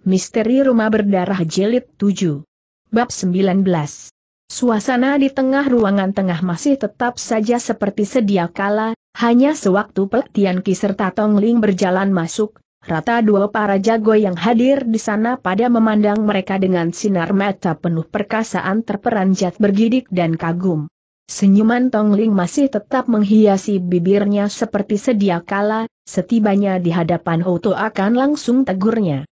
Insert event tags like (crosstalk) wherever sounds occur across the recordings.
Misteri Rumah Berdarah Jelit, 7 Bab 19 Suasana di tengah ruangan tengah masih tetap saja seperti sedia kala, hanya sewaktu Pek Tian Ki serta Tong Ling berjalan masuk, rata dua para jago yang hadir di sana pada memandang mereka dengan sinar mata penuh perkasaan terperanjat bergidik dan kagum. Senyuman Tong Ling masih tetap menghiasi bibirnya seperti sedia kala, setibanya di hadapan Oto akan langsung tegurnya.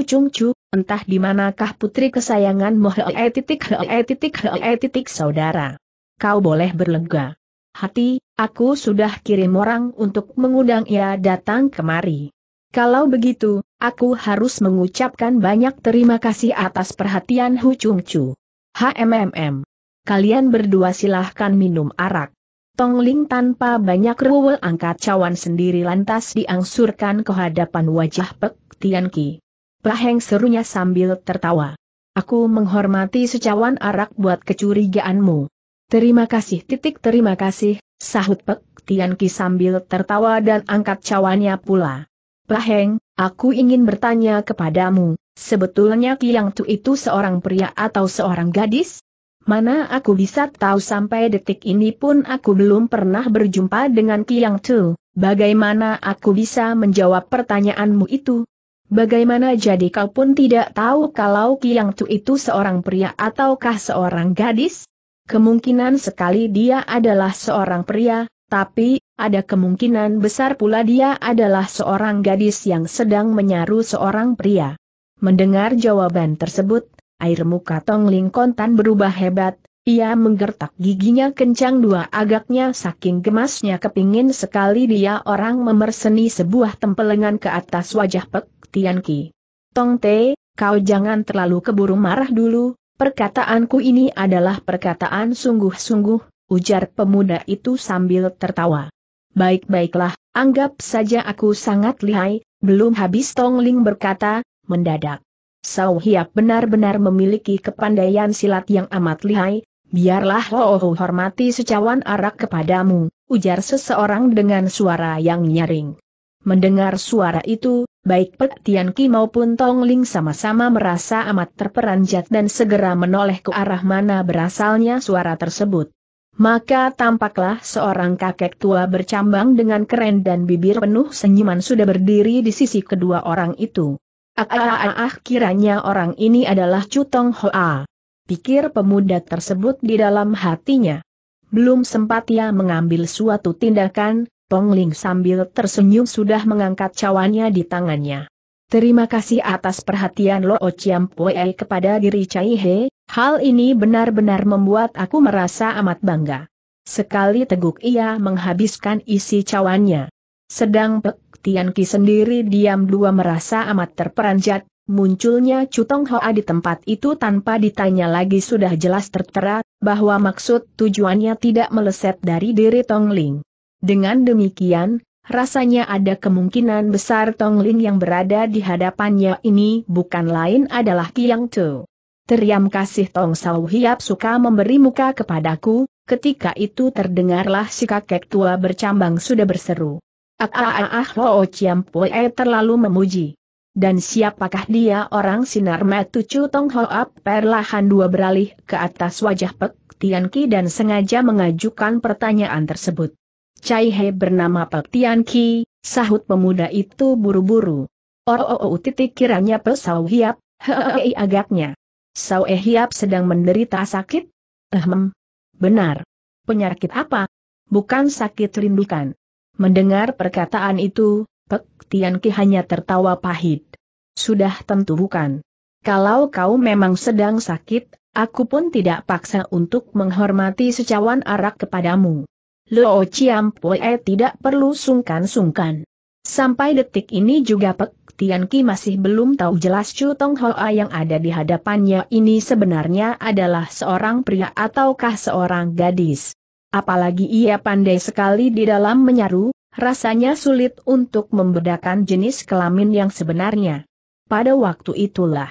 Chung Chu, entah di manakah putri kesayangan Mohee titik hee titik hee titik saudara. Kau boleh berlega. Hati, aku sudah kirim orang untuk mengundang ia datang kemari. Kalau begitu, aku harus mengucapkan banyak terima kasih atas perhatian Chung Chu. HMMM. Kalian berdua silahkan minum arak. Tong Ling tanpa banyak rewel angkat cawan sendiri lantas diangsurkan ke hadapan wajah Pek Tian Ki. Paheng serunya sambil tertawa. Aku menghormati secawan arak buat kecurigaanmu. Terima kasih titik terima kasih, sahut Pek Tianki sambil tertawa dan angkat cawannya pula. Paheng, aku ingin bertanya kepadamu, sebetulnya Kiang Tu itu seorang pria atau seorang gadis? Mana aku bisa tahu sampai detik ini pun aku belum pernah berjumpa dengan Kiang Tu, bagaimana aku bisa menjawab pertanyaanmu itu? Bagaimana jadi kau pun tidak tahu kalau Kiang Tu itu seorang pria ataukah seorang gadis? Kemungkinan sekali dia adalah seorang pria, tapi, ada kemungkinan besar pula dia adalah seorang gadis yang sedang menyaru seorang pria. Mendengar jawaban tersebut, air muka Tong Ling Kontan berubah hebat, ia menggertak giginya kencang dua agaknya saking gemasnya kepingin sekali dia orang memerseni sebuah tempelengan ke atas wajah Pek Tian Ki. Tong Te, kau jangan terlalu keburu marah dulu, perkataanku ini adalah perkataan sungguh-sungguh, ujar pemuda itu sambil tertawa. Baik-baiklah, anggap saja aku sangat lihai, belum habis Tong Ling berkata, mendadak. Sau Hiap benar-benar memiliki kepandaian silat yang amat lihai, Biarlah Loho hormati secawan arak kepadamu, ujar seseorang dengan suara yang nyaring. Mendengar suara itu, baik Pek Tian Ki maupun Tong Ling sama-sama merasa amat terperanjat dan segera menoleh ke arah mana berasalnya suara tersebut. Maka tampaklah seorang kakek tua bercambang dengan keren dan bibir penuh senyuman sudah berdiri di sisi kedua orang itu. Ah, ah, ah, ah kiranya orang ini adalah Cutong Hoa pikir pemuda tersebut di dalam hatinya. Belum sempat ia mengambil suatu tindakan, Ling sambil tersenyum sudah mengangkat cawannya di tangannya. Terima kasih atas perhatian Lo Ociam Pue kepada diri Chai He, hal ini benar-benar membuat aku merasa amat bangga. Sekali teguk ia menghabiskan isi cawannya. Sedang Pek Tian Ki sendiri diam dua merasa amat terperanjat, Munculnya Cutong Hoa di tempat itu tanpa ditanya lagi sudah jelas tertera, bahwa maksud tujuannya tidak meleset dari diri Tong Ling. Dengan demikian, rasanya ada kemungkinan besar Tong Ling yang berada di hadapannya ini bukan lain adalah Kiang Tu. Teriam kasih Tong Sau Hiap suka memberi muka kepadaku, ketika itu terdengarlah si kakek tua bercambang sudah berseru. Ah ah ah ah, ah Ho Chiam Pue eh, terlalu memuji. Dan siapakah dia orang sinar cu Tong Hoap perlahan dua beralih ke atas wajah Pek tian ki dan sengaja mengajukan pertanyaan tersebut. Cai He bernama Pek tian ki sahut pemuda itu buru-buru. Oh, oh, oh titik kiranya Pek Sau Hiap, hehehe agaknya. Sau eh Hiap sedang menderita sakit? Ehem, hmm. benar. Penyakit apa? Bukan sakit rindukan. Mendengar perkataan itu, Pek Tian hanya tertawa pahit. Sudah tentu bukan. Kalau kau memang sedang sakit, aku pun tidak paksa untuk menghormati secawan arak kepadamu. Luo Chiam Pue tidak perlu sungkan-sungkan. Sampai detik ini juga Pek Tian masih belum tahu jelas Chu Tong Hoa yang ada di hadapannya ini sebenarnya adalah seorang pria ataukah seorang gadis. Apalagi ia pandai sekali di dalam menyaru, Rasanya sulit untuk membedakan jenis kelamin yang sebenarnya. Pada waktu itulah,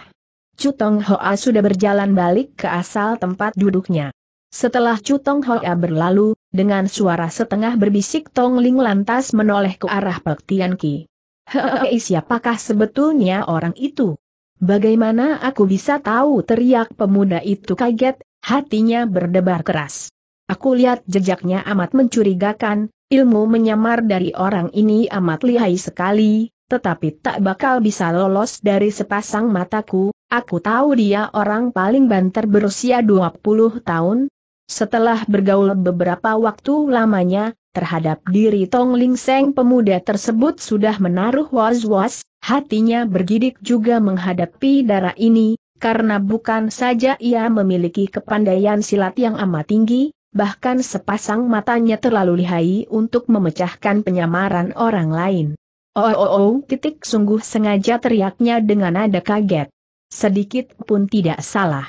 Cutong Hoa sudah berjalan balik ke asal tempat duduknya. Setelah Cutong Hoa berlalu, dengan suara setengah berbisik Tong Ling lantas menoleh ke arah Pek Tian Ki. Hei siapakah sebetulnya orang itu? Bagaimana aku bisa tahu teriak pemuda itu kaget, hatinya berdebar keras. Aku lihat jejaknya amat mencurigakan, Ilmu menyamar dari orang ini amat lihai sekali, tetapi tak bakal bisa lolos dari sepasang mataku, aku tahu dia orang paling banter berusia 20 tahun. Setelah bergaul beberapa waktu lamanya, terhadap diri Tong Ling Seng pemuda tersebut sudah menaruh was-was, hatinya bergidik juga menghadapi darah ini, karena bukan saja ia memiliki kepandaian silat yang amat tinggi, bahkan sepasang matanya terlalu lihai untuk memecahkan penyamaran orang lain. Oh, oh, oh, oh titik sungguh sengaja teriaknya dengan nada kaget. Sedikit pun tidak salah.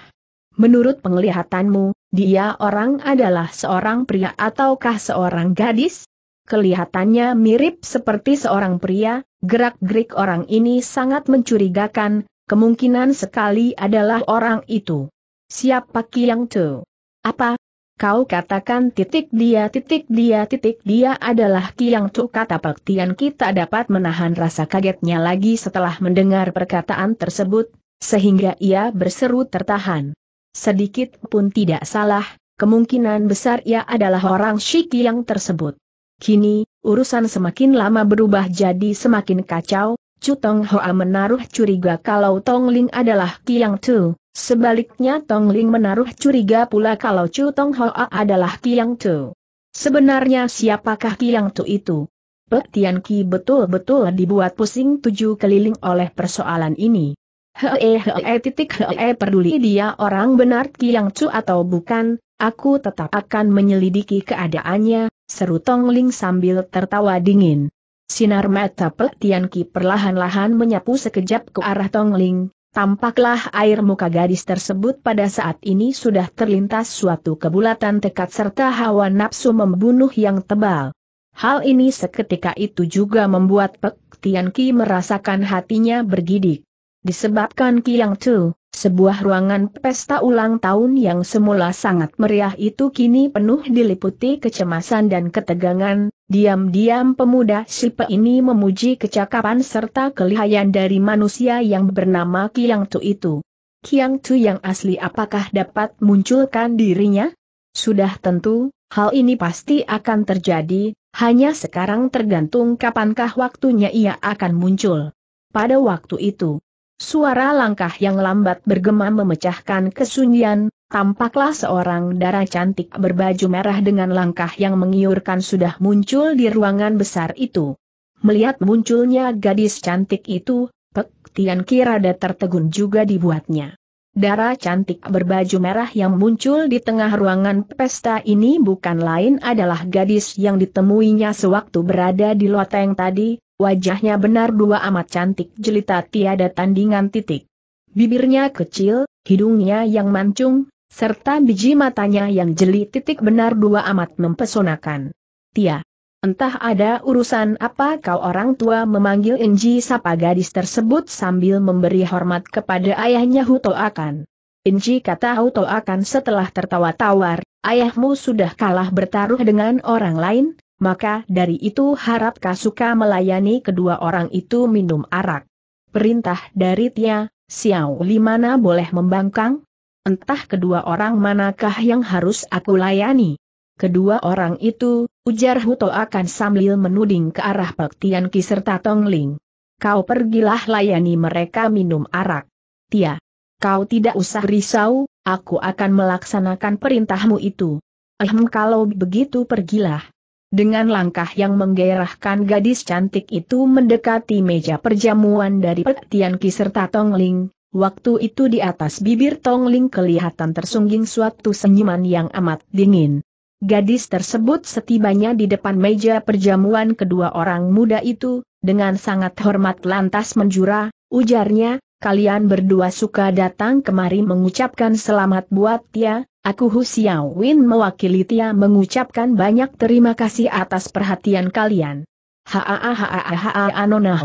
Menurut penglihatanmu, dia orang adalah seorang pria ataukah seorang gadis? Kelihatannya mirip seperti seorang pria, gerak-gerik orang ini sangat mencurigakan, kemungkinan sekali adalah orang itu. Siapa Kiang Tu? Apa, kau katakan titik dia titik dia titik dia adalah Kiang tu. kata Pek Tian kita dapat menahan rasa kagetnya lagi setelah mendengar perkataan tersebut, sehingga ia berseru tertahan. Sedikit pun tidak salah, kemungkinan besar ia adalah orang Shiki yang tersebut. Kini, urusan semakin lama berubah jadi semakin kacau, Chu Hoa menaruh curiga kalau Tong Ling adalah Kiang Tu. Sebaliknya Tong Ling menaruh curiga pula kalau Chu Tong Hoa adalah Kiang Tu. Sebenarnya siapakah Kiang Tu itu? Pek Tian Ki betul-betul dibuat pusing tujuh keliling oleh persoalan ini. Hee eh, hee eh, titik hee eh, peduli dia orang benar Kiang Tu atau bukan, aku tetap akan menyelidiki keadaannya, seru Tong Ling sambil tertawa dingin. Sinar mata Pek Tian Ki perlahan-lahan menyapu sekejap ke arah Tong Ling, Tampaklah air muka gadis tersebut pada saat ini sudah terlintas suatu kebulatan tekad serta hawa nafsu membunuh yang tebal. Hal ini seketika itu juga membuat Pek Tian Ki merasakan hatinya bergidik. Disebabkan Ki Yang Tu, sebuah ruangan pesta ulang tahun yang semula sangat meriah itu kini penuh diliputi kecemasan dan ketegangan, diam-diam pemuda Sipe ini memuji kecakapan serta kelihayan dari manusia yang bernama Kiang Tu itu. Kiang Tu yang asli apakah dapat munculkan dirinya? Sudah tentu, hal ini pasti akan terjadi, hanya sekarang tergantung kapankah waktunya ia akan muncul. Pada waktu itu, Suara langkah yang lambat bergema memecahkan kesunyian, tampaklah seorang darah cantik berbaju merah dengan langkah yang mengiurkan sudah muncul di ruangan besar itu. Melihat munculnya gadis cantik itu, Pek Tian Kirada tertegun juga dibuatnya. Darah cantik berbaju merah yang muncul di tengah ruangan pesta ini bukan lain adalah gadis yang ditemuinya sewaktu berada di loteng tadi, Wajahnya benar dua amat cantik jelita tiada tandingan titik. Bibirnya kecil, hidungnya yang mancung, serta biji matanya yang jeli titik benar dua amat mempesonakan. Tia. Entah ada urusan apa kau orang tua memanggil Inji sapa gadis tersebut sambil memberi hormat kepada ayahnya Huto Akan. Inji kata Huto Akan setelah tertawa tawar, ayahmu sudah kalah bertaruh dengan orang lain, maka dari itu harap Kasuka melayani kedua orang itu minum arak. Perintah dari Tia, Xiao Li mana boleh membangkang? Entah kedua orang manakah yang harus aku layani? Kedua orang itu, ujar Huto akan sambil menuding ke arah Pek Ki serta Tong Ling. Kau pergilah layani mereka minum arak. Tia, kau tidak usah risau, aku akan melaksanakan perintahmu itu. Ehm kalau begitu pergilah. Dengan langkah yang menggairahkan gadis cantik itu mendekati meja perjamuan dari Pek Tian Ki serta Tong Ling, waktu itu di atas bibir Tong Ling kelihatan tersungging suatu senyuman yang amat dingin. Gadis tersebut setibanya di depan meja perjamuan kedua orang muda itu, dengan sangat hormat lantas menjura, ujarnya, kalian berdua suka datang kemari mengucapkan selamat buat Tia, aku Hu Xiao Win mewakili Tia mengucapkan banyak terima kasih atas perhatian kalian. Haa haa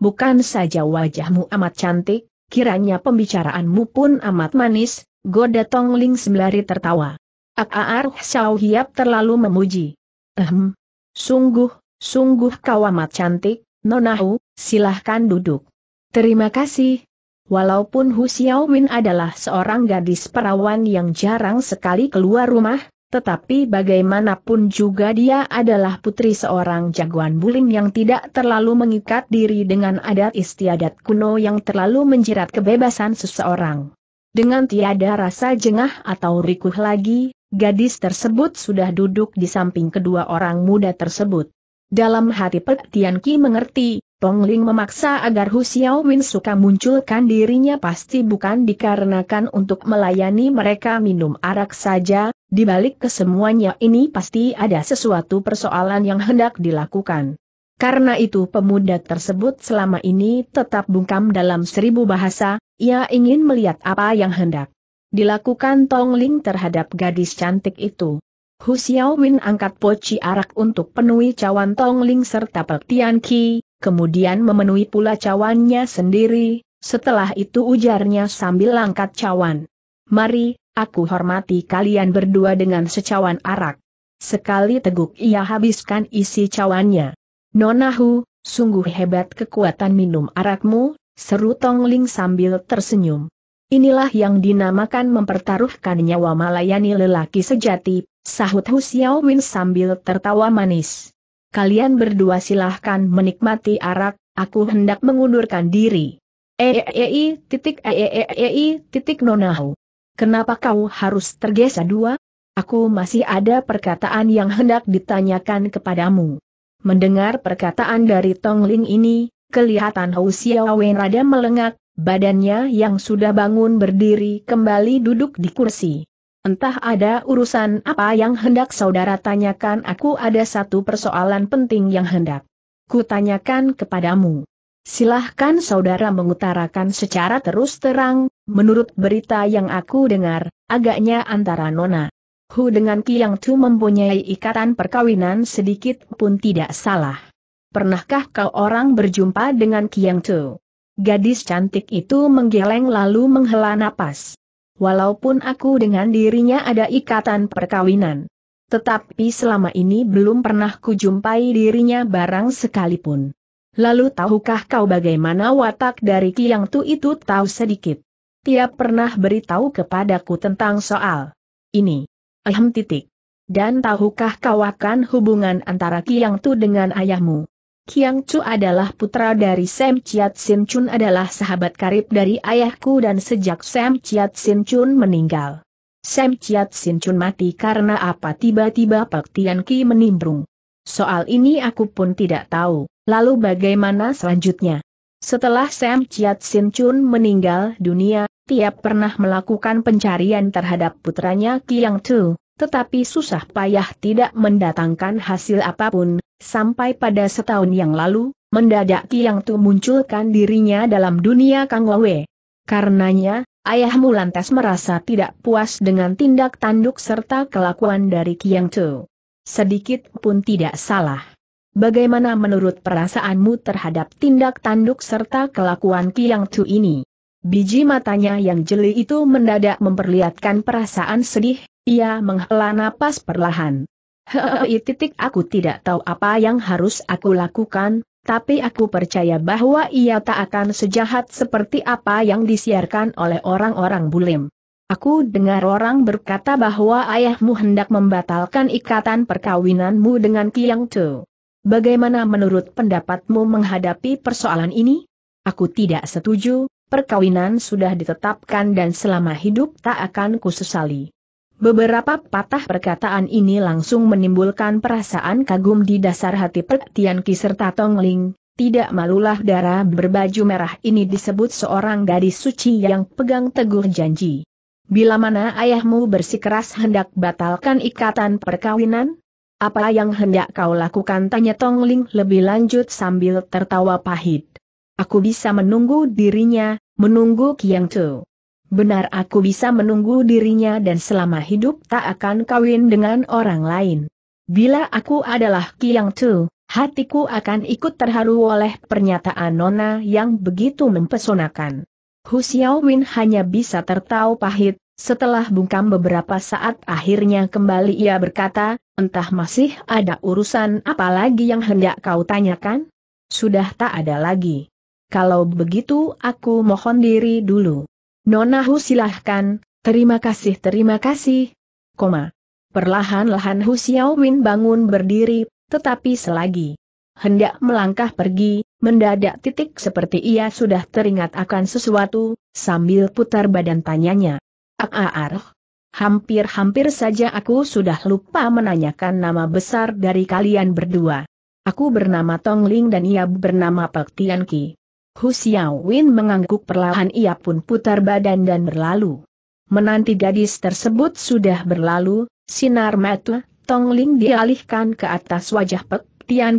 Bukan saja wajahmu amat cantik, kiranya pembicaraanmu pun amat manis, goda Tongling sembari tertawa. Aar Xiao terlalu memuji. Ehm, sungguh, sungguh kau amat cantik, Nonahu, silahkan duduk. Terima kasih, Walaupun Hu Xiaowin adalah seorang gadis perawan yang jarang sekali keluar rumah, tetapi bagaimanapun juga dia adalah putri seorang jagoan bulim yang tidak terlalu mengikat diri dengan adat istiadat kuno yang terlalu menjerat kebebasan seseorang. Dengan tiada rasa jengah atau rikuh lagi, gadis tersebut sudah duduk di samping kedua orang muda tersebut. Dalam hati Pek Tian Ki mengerti, Tong Ling memaksa agar Hu Xiao Win suka munculkan dirinya pasti bukan dikarenakan untuk melayani mereka minum arak saja, Di balik kesemuanya ini pasti ada sesuatu persoalan yang hendak dilakukan. Karena itu pemuda tersebut selama ini tetap bungkam dalam seribu bahasa, ia ingin melihat apa yang hendak dilakukan Tong Ling terhadap gadis cantik itu. Hu Xiaowin angkat poci arak untuk penuhi cawan Tongling serta Pek Tian Ki, kemudian memenuhi pula cawannya sendiri, setelah itu ujarnya sambil angkat cawan. Mari, aku hormati kalian berdua dengan secawan arak. Sekali teguk ia habiskan isi cawannya. Nonahu, sungguh hebat kekuatan minum arakmu, seru Tongling sambil tersenyum. Inilah yang dinamakan mempertaruhkan nyawa melayani lelaki sejati, sahut Hu Xiaowin sambil tertawa manis. Kalian berdua silahkan menikmati arak, aku hendak mengundurkan diri. Eeei eh, eh, eh, titik eeei titik nonahu. Kenapa kau harus tergesa dua? Aku masih ada perkataan yang hendak ditanyakan kepadamu. Mendengar perkataan dari Tongling ini, kelihatan Hu Xiaowin rada melengak, Badannya yang sudah bangun berdiri kembali duduk di kursi. Entah ada urusan apa yang hendak saudara tanyakan aku ada satu persoalan penting yang hendak. Kutanyakan kepadamu. Silahkan saudara mengutarakan secara terus terang, menurut berita yang aku dengar, agaknya antara Nona Hu dengan Yang Tu mempunyai ikatan perkawinan sedikit pun tidak salah. Pernahkah kau orang berjumpa dengan Yang Tu? Gadis cantik itu menggeleng lalu menghela napas. Walaupun aku dengan dirinya ada ikatan perkawinan. Tetapi selama ini belum pernah kujumpai dirinya barang sekalipun. Lalu tahukah kau bagaimana watak dari Kiang Tu itu tahu sedikit? Tiap pernah beritahu kepadaku tentang soal ini. Ahem titik. Dan tahukah kau akan hubungan antara Kiang Tu dengan ayahmu? Kiang Chu adalah putra dari Sam Chiat Sin Chun adalah sahabat karib dari ayahku dan sejak Sam Chiat Sin Chun meninggal. Sam Chiat Sin Chun mati karena apa tiba-tiba Pak Tian Ki menimbrung. Soal ini aku pun tidak tahu, lalu bagaimana selanjutnya? Setelah Sam Chiat Sin Chun meninggal dunia, Tiap pernah melakukan pencarian terhadap putranya Kiang Tu tetapi susah payah tidak mendatangkan hasil apapun, sampai pada setahun yang lalu, mendadak Kiang Tu munculkan dirinya dalam dunia Kang Lawe. Karenanya, ayahmu lantas merasa tidak puas dengan tindak tanduk serta kelakuan dari Kiang Tu. Sedikit pun tidak salah. Bagaimana menurut perasaanmu terhadap tindak tanduk serta kelakuan Kiang Tu ini? Biji matanya yang jeli itu mendadak memperlihatkan perasaan sedih, ia menghela napas perlahan. (laughs) Hei titik aku tidak tahu apa yang harus aku lakukan, tapi aku percaya bahwa ia tak akan sejahat seperti apa yang disiarkan oleh orang-orang bulim. Aku dengar orang berkata bahwa ayahmu hendak membatalkan ikatan perkawinanmu dengan Kiang Tu. Bagaimana menurut pendapatmu menghadapi persoalan ini? Aku tidak setuju, perkawinan sudah ditetapkan dan selama hidup tak akan kususali. Beberapa patah perkataan ini langsung menimbulkan perasaan kagum di dasar hati Petian Ki serta Tongling. Tidak malulah darah berbaju merah ini disebut seorang gadis suci yang pegang teguh janji. Bila mana ayahmu bersikeras hendak batalkan ikatan perkawinan? Apa yang hendak kau lakukan? Tanya Tongling lebih lanjut sambil tertawa pahit. Aku bisa menunggu dirinya, menunggu Kiang Tu. Benar aku bisa menunggu dirinya dan selama hidup tak akan kawin dengan orang lain. Bila aku adalah Kiang Tu, hatiku akan ikut terharu oleh pernyataan Nona yang begitu mempesonakan. Hu Xiaowin hanya bisa tertawa pahit, setelah bungkam beberapa saat akhirnya kembali ia berkata, entah masih ada urusan apalagi yang hendak kau tanyakan? Sudah tak ada lagi. Kalau begitu aku mohon diri dulu. Nona Nonahu silahkan, terima kasih terima kasih. Koma. Perlahan-lahan Hu Xiaowin bangun berdiri, tetapi selagi hendak melangkah pergi, mendadak titik seperti ia sudah teringat akan sesuatu, sambil putar badan tanyanya. Aar, hampir-hampir saja aku sudah lupa menanyakan nama besar dari kalian berdua. Aku bernama Tong Ling dan ia bernama Pek Tian Ki. Hu Xiao Win mengangguk perlahan ia pun putar badan dan berlalu. Menanti gadis tersebut sudah berlalu, sinar mata Tongling dialihkan ke atas wajah Pek Tian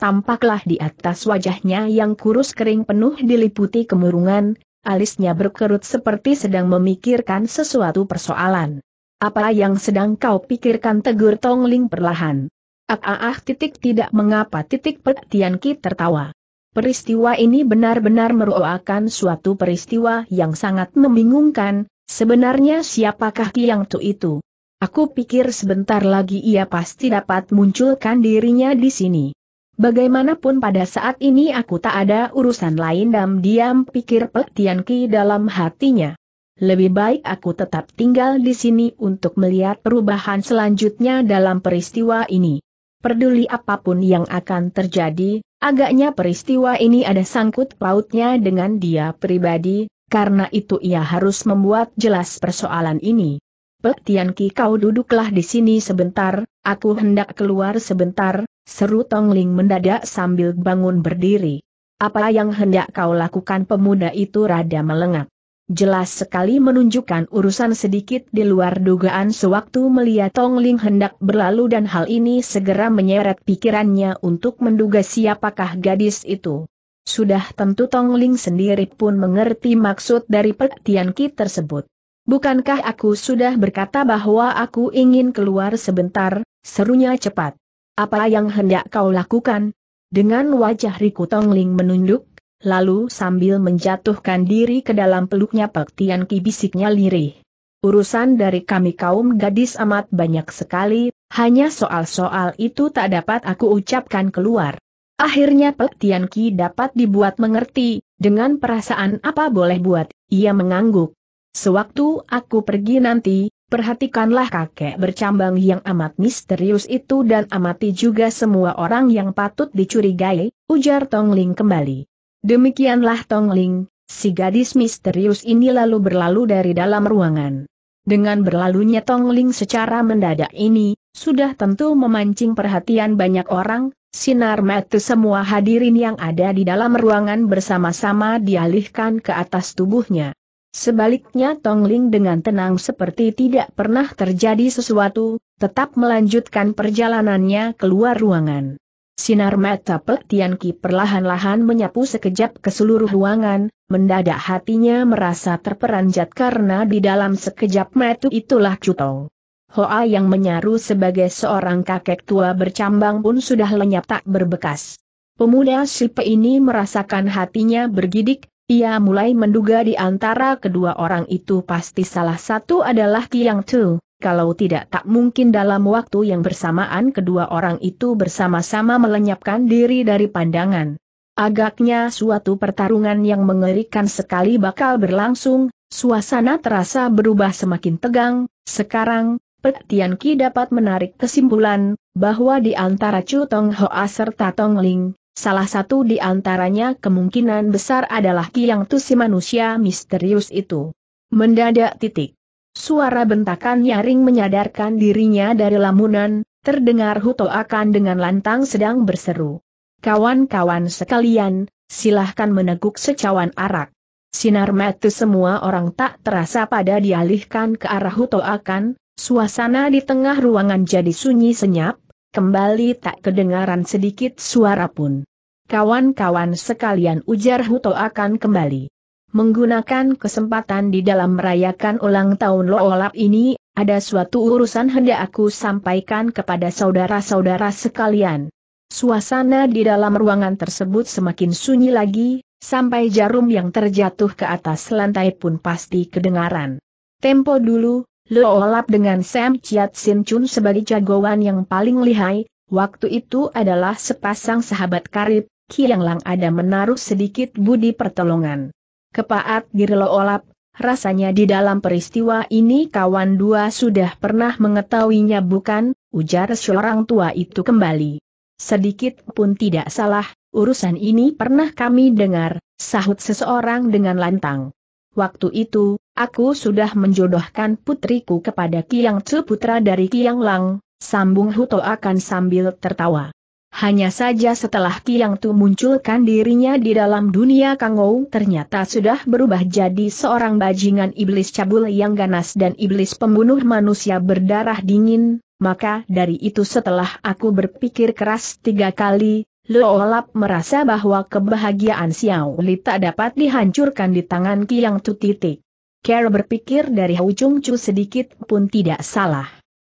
tampaklah di atas wajahnya yang kurus kering penuh diliputi kemurungan, alisnya berkerut seperti sedang memikirkan sesuatu persoalan. Apa yang sedang kau pikirkan tegur Tongling perlahan. Ah ah ah titik tidak mengapa titik Pek Tian tertawa. Peristiwa ini benar-benar meruakan suatu peristiwa yang sangat membingungkan, sebenarnya siapakah Kiang Tu itu? Aku pikir sebentar lagi ia pasti dapat munculkan dirinya di sini. Bagaimanapun pada saat ini aku tak ada urusan lain dan diam pikir Pek Tian Ki dalam hatinya. Lebih baik aku tetap tinggal di sini untuk melihat perubahan selanjutnya dalam peristiwa ini. Peduli apapun yang akan terjadi, Agaknya peristiwa ini ada sangkut pautnya dengan dia pribadi, karena itu ia harus membuat jelas persoalan ini. Pek Tian Ki kau duduklah di sini sebentar, aku hendak keluar sebentar, seru Tong Ling mendadak sambil bangun berdiri. Apa yang hendak kau lakukan pemuda itu rada melengak jelas sekali menunjukkan urusan sedikit di luar dugaan sewaktu melihat Tong Ling hendak berlalu dan hal ini segera menyeret pikirannya untuk menduga siapakah gadis itu. Sudah tentu Tong Ling sendiri pun mengerti maksud dari petian Ki tersebut. Bukankah aku sudah berkata bahwa aku ingin keluar sebentar, serunya cepat. Apa yang hendak kau lakukan? Dengan wajah Riku Tong Ling menunduk, lalu sambil menjatuhkan diri ke dalam peluknya Pek Tian Ki bisiknya lirih. Urusan dari kami kaum gadis amat banyak sekali, hanya soal-soal itu tak dapat aku ucapkan keluar. Akhirnya Pek Tian Ki dapat dibuat mengerti, dengan perasaan apa boleh buat, ia mengangguk. Sewaktu aku pergi nanti, perhatikanlah kakek bercambang yang amat misterius itu dan amati juga semua orang yang patut dicurigai, ujar Tong Ling kembali. Demikianlah Tong Ling, si gadis misterius ini lalu berlalu dari dalam ruangan. Dengan berlalunya Tong Ling secara mendadak ini, sudah tentu memancing perhatian banyak orang, sinar mata semua hadirin yang ada di dalam ruangan bersama-sama dialihkan ke atas tubuhnya. Sebaliknya Tong Ling dengan tenang seperti tidak pernah terjadi sesuatu, tetap melanjutkan perjalanannya keluar ruangan. Sinar mata Pek Tian Ki perlahan-lahan menyapu sekejap ke seluruh ruangan, mendadak hatinya merasa terperanjat karena di dalam sekejap mata itulah Cutong. Hoa yang menyaru sebagai seorang kakek tua bercambang pun sudah lenyap tak berbekas. Pemuda sipe ini merasakan hatinya bergidik, ia mulai menduga di antara kedua orang itu pasti salah satu adalah Tiang Tu kalau tidak tak mungkin dalam waktu yang bersamaan kedua orang itu bersama-sama melenyapkan diri dari pandangan. Agaknya suatu pertarungan yang mengerikan sekali bakal berlangsung, suasana terasa berubah semakin tegang, sekarang, Petian Ki dapat menarik kesimpulan, bahwa di antara Chu Tong Hoa serta Tong Ling, salah satu di antaranya kemungkinan besar adalah Ki Yang si manusia misterius itu. Mendadak titik. Suara bentakan nyaring menyadarkan dirinya dari lamunan, terdengar Huto akan dengan lantang sedang berseru. Kawan-kawan sekalian, silahkan meneguk secawan arak. Sinar mata semua orang tak terasa pada dialihkan ke arah Huto akan, suasana di tengah ruangan jadi sunyi senyap, kembali tak kedengaran sedikit suara pun. Kawan-kawan sekalian ujar Huto akan kembali. Menggunakan kesempatan di dalam merayakan ulang tahun Loolap ini, ada suatu urusan hendak aku sampaikan kepada saudara-saudara sekalian. Suasana di dalam ruangan tersebut semakin sunyi lagi, sampai jarum yang terjatuh ke atas lantai pun pasti kedengaran. Tempo dulu, Loolap dengan Sam Chiat Sin Chun sebagai jagoan yang paling lihai, waktu itu adalah sepasang sahabat karib, Kiang Lang ada menaruh sedikit budi pertolongan. Kepaat lo Olap, rasanya di dalam peristiwa ini kawan dua sudah pernah mengetahuinya bukan, ujar seorang tua itu kembali. Sedikit pun tidak salah, urusan ini pernah kami dengar, sahut seseorang dengan lantang. Waktu itu, aku sudah menjodohkan putriku kepada Kiang Tzu putra dari Kiang Lang, sambung Huto akan sambil tertawa. Hanya saja setelah Tiang Tu munculkan dirinya di dalam dunia Kangou ternyata sudah berubah jadi seorang bajingan iblis cabul yang ganas dan iblis pembunuh manusia berdarah dingin, maka dari itu setelah aku berpikir keras tiga kali, Lo Loolap merasa bahwa kebahagiaan Xiao Li tak dapat dihancurkan di tangan Tiang Tu titik. Care berpikir dari Hujung Chu sedikit pun tidak salah.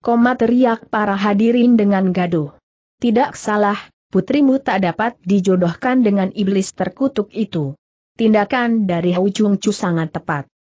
Koma teriak para hadirin dengan gaduh. Tidak salah, putrimu tak dapat dijodohkan dengan iblis terkutuk itu. Tindakan dari Hujung Chu sangat tepat.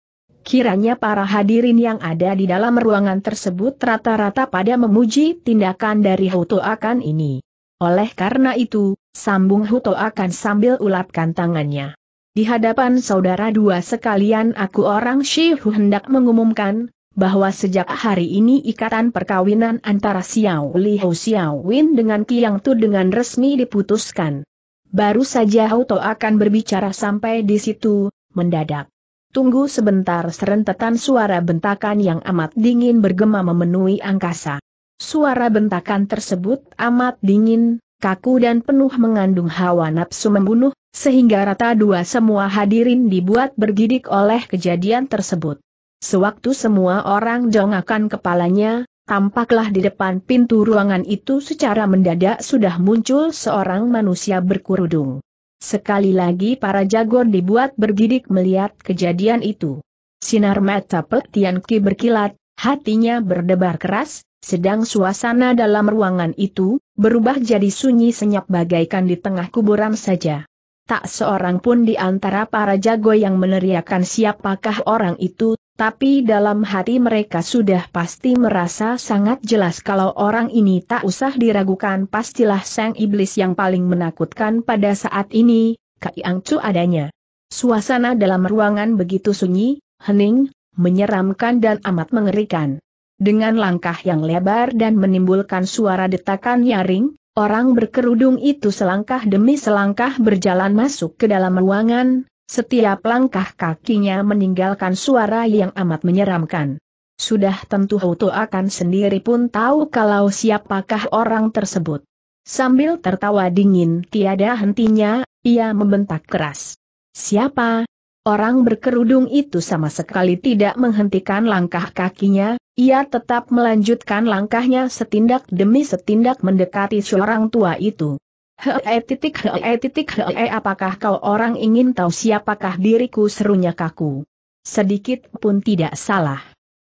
Kiranya para hadirin yang ada di dalam ruangan tersebut rata-rata pada memuji tindakan dari Huto akan ini. Oleh karena itu, sambung Huto akan sambil ulapkan tangannya. Di hadapan saudara dua sekalian aku orang Shihu hendak mengumumkan, bahwa sejak hari ini ikatan perkawinan antara Xiao Li Hou Xiao Win dengan Qiang Tu dengan resmi diputuskan. Baru saja Hou To akan berbicara sampai di situ, mendadak. Tunggu sebentar serentetan suara bentakan yang amat dingin bergema memenuhi angkasa. Suara bentakan tersebut amat dingin, kaku dan penuh mengandung hawa nafsu membunuh, sehingga rata dua semua hadirin dibuat bergidik oleh kejadian tersebut. Sewaktu semua orang dongakan kepalanya, tampaklah di depan pintu ruangan itu secara mendadak sudah muncul seorang manusia berkurudung. Sekali lagi para jagor dibuat bergidik melihat kejadian itu. Sinar mata petian ki berkilat, hatinya berdebar keras, sedang suasana dalam ruangan itu, berubah jadi sunyi senyap bagaikan di tengah kuburan saja. Tak seorang pun di antara para jago yang meneriakan siapakah orang itu, tapi dalam hati mereka sudah pasti merasa sangat jelas kalau orang ini tak usah diragukan pastilah sang iblis yang paling menakutkan pada saat ini, Kaiang Chu adanya. Suasana dalam ruangan begitu sunyi, hening, menyeramkan dan amat mengerikan. Dengan langkah yang lebar dan menimbulkan suara detakan nyaring, Orang berkerudung itu selangkah demi selangkah berjalan masuk ke dalam ruangan, setiap langkah kakinya meninggalkan suara yang amat menyeramkan. Sudah tentu Hoto akan sendiri pun tahu kalau siapakah orang tersebut. Sambil tertawa dingin tiada hentinya, ia membentak keras. Siapa, Orang berkerudung itu sama sekali tidak menghentikan langkah kakinya, ia tetap melanjutkan langkahnya setindak demi setindak mendekati seorang tua itu. Hee titik hee titik hee apakah kau orang ingin tahu siapakah diriku serunya kaku. Sedikit pun tidak salah.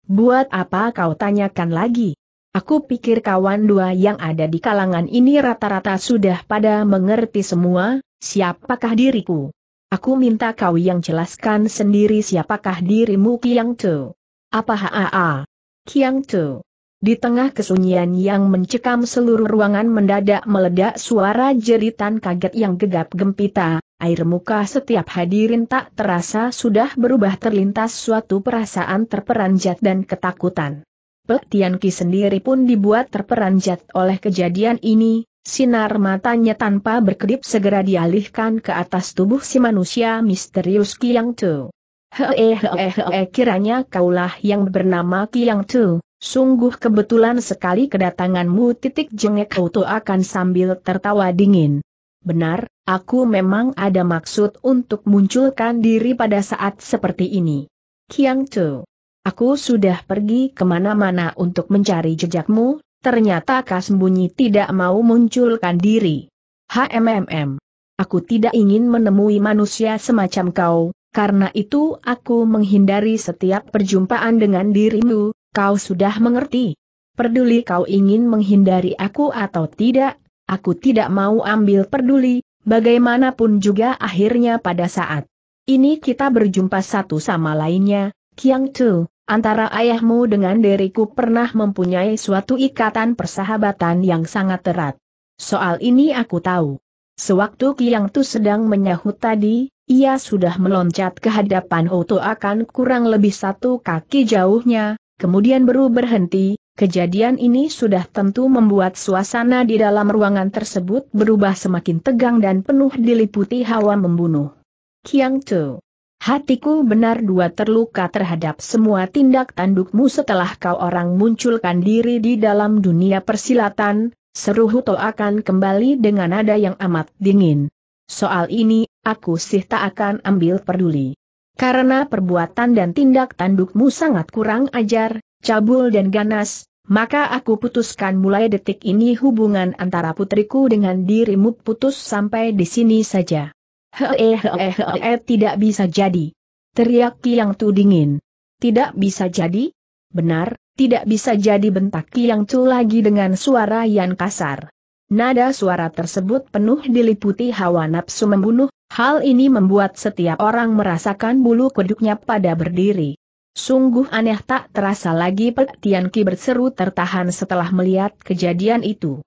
Buat apa kau tanyakan lagi? Aku pikir kawan dua yang ada di kalangan ini rata-rata sudah pada mengerti semua, siapakah diriku. Aku minta kau yang jelaskan sendiri siapakah dirimu Kiang Tu. Apa haa? Kiang Tu. Di tengah kesunyian yang mencekam seluruh ruangan mendadak meledak suara jeritan kaget yang gegap gempita, air muka setiap hadirin tak terasa sudah berubah terlintas suatu perasaan terperanjat dan ketakutan. Pek Tian Ki sendiri pun dibuat terperanjat oleh kejadian ini, Sinar matanya tanpa berkedip segera dialihkan ke atas tubuh si manusia misterius Kiang Tu. Hee kiranya kaulah yang bernama Kiang Tu, sungguh kebetulan sekali kedatanganmu titik jengek Auto akan sambil tertawa dingin. Benar, aku memang ada maksud untuk munculkan diri pada saat seperti ini. Kiang Tu, aku sudah pergi kemana-mana untuk mencari jejakmu, Ternyata Kasembunyi tidak mau munculkan diri. HMMM. Aku tidak ingin menemui manusia semacam kau, karena itu aku menghindari setiap perjumpaan dengan dirimu, kau sudah mengerti. Peduli kau ingin menghindari aku atau tidak, aku tidak mau ambil peduli, bagaimanapun juga akhirnya pada saat ini kita berjumpa satu sama lainnya, Kiang Tu, Antara ayahmu dengan diriku pernah mempunyai suatu ikatan persahabatan yang sangat erat. Soal ini aku tahu. Sewaktu Kiang Tu sedang menyahut tadi, ia sudah meloncat ke hadapan Oto akan kurang lebih satu kaki jauhnya, kemudian baru berhenti, Kejadian ini sudah tentu membuat suasana di dalam ruangan tersebut berubah semakin tegang dan penuh diliputi hawa membunuh. Kiang Tu Hatiku benar dua terluka terhadap semua tindak tandukmu setelah kau orang munculkan diri di dalam dunia persilatan, seru Huto akan kembali dengan nada yang amat dingin. Soal ini, aku sih tak akan ambil peduli. Karena perbuatan dan tindak tandukmu sangat kurang ajar, cabul dan ganas, maka aku putuskan mulai detik ini hubungan antara putriku dengan dirimu putus sampai di sini saja. Eh, eh, eh, tidak bisa jadi. Teriak Ki Yang Tu dingin. Tidak bisa jadi? Benar, tidak bisa jadi bentak Ki Yang Tu lagi dengan suara yang kasar. Nada suara tersebut penuh diliputi hawa nafsu membunuh, hal ini membuat setiap orang merasakan bulu kuduknya pada berdiri. Sungguh aneh tak terasa lagi Pek Ki berseru tertahan setelah melihat kejadian itu.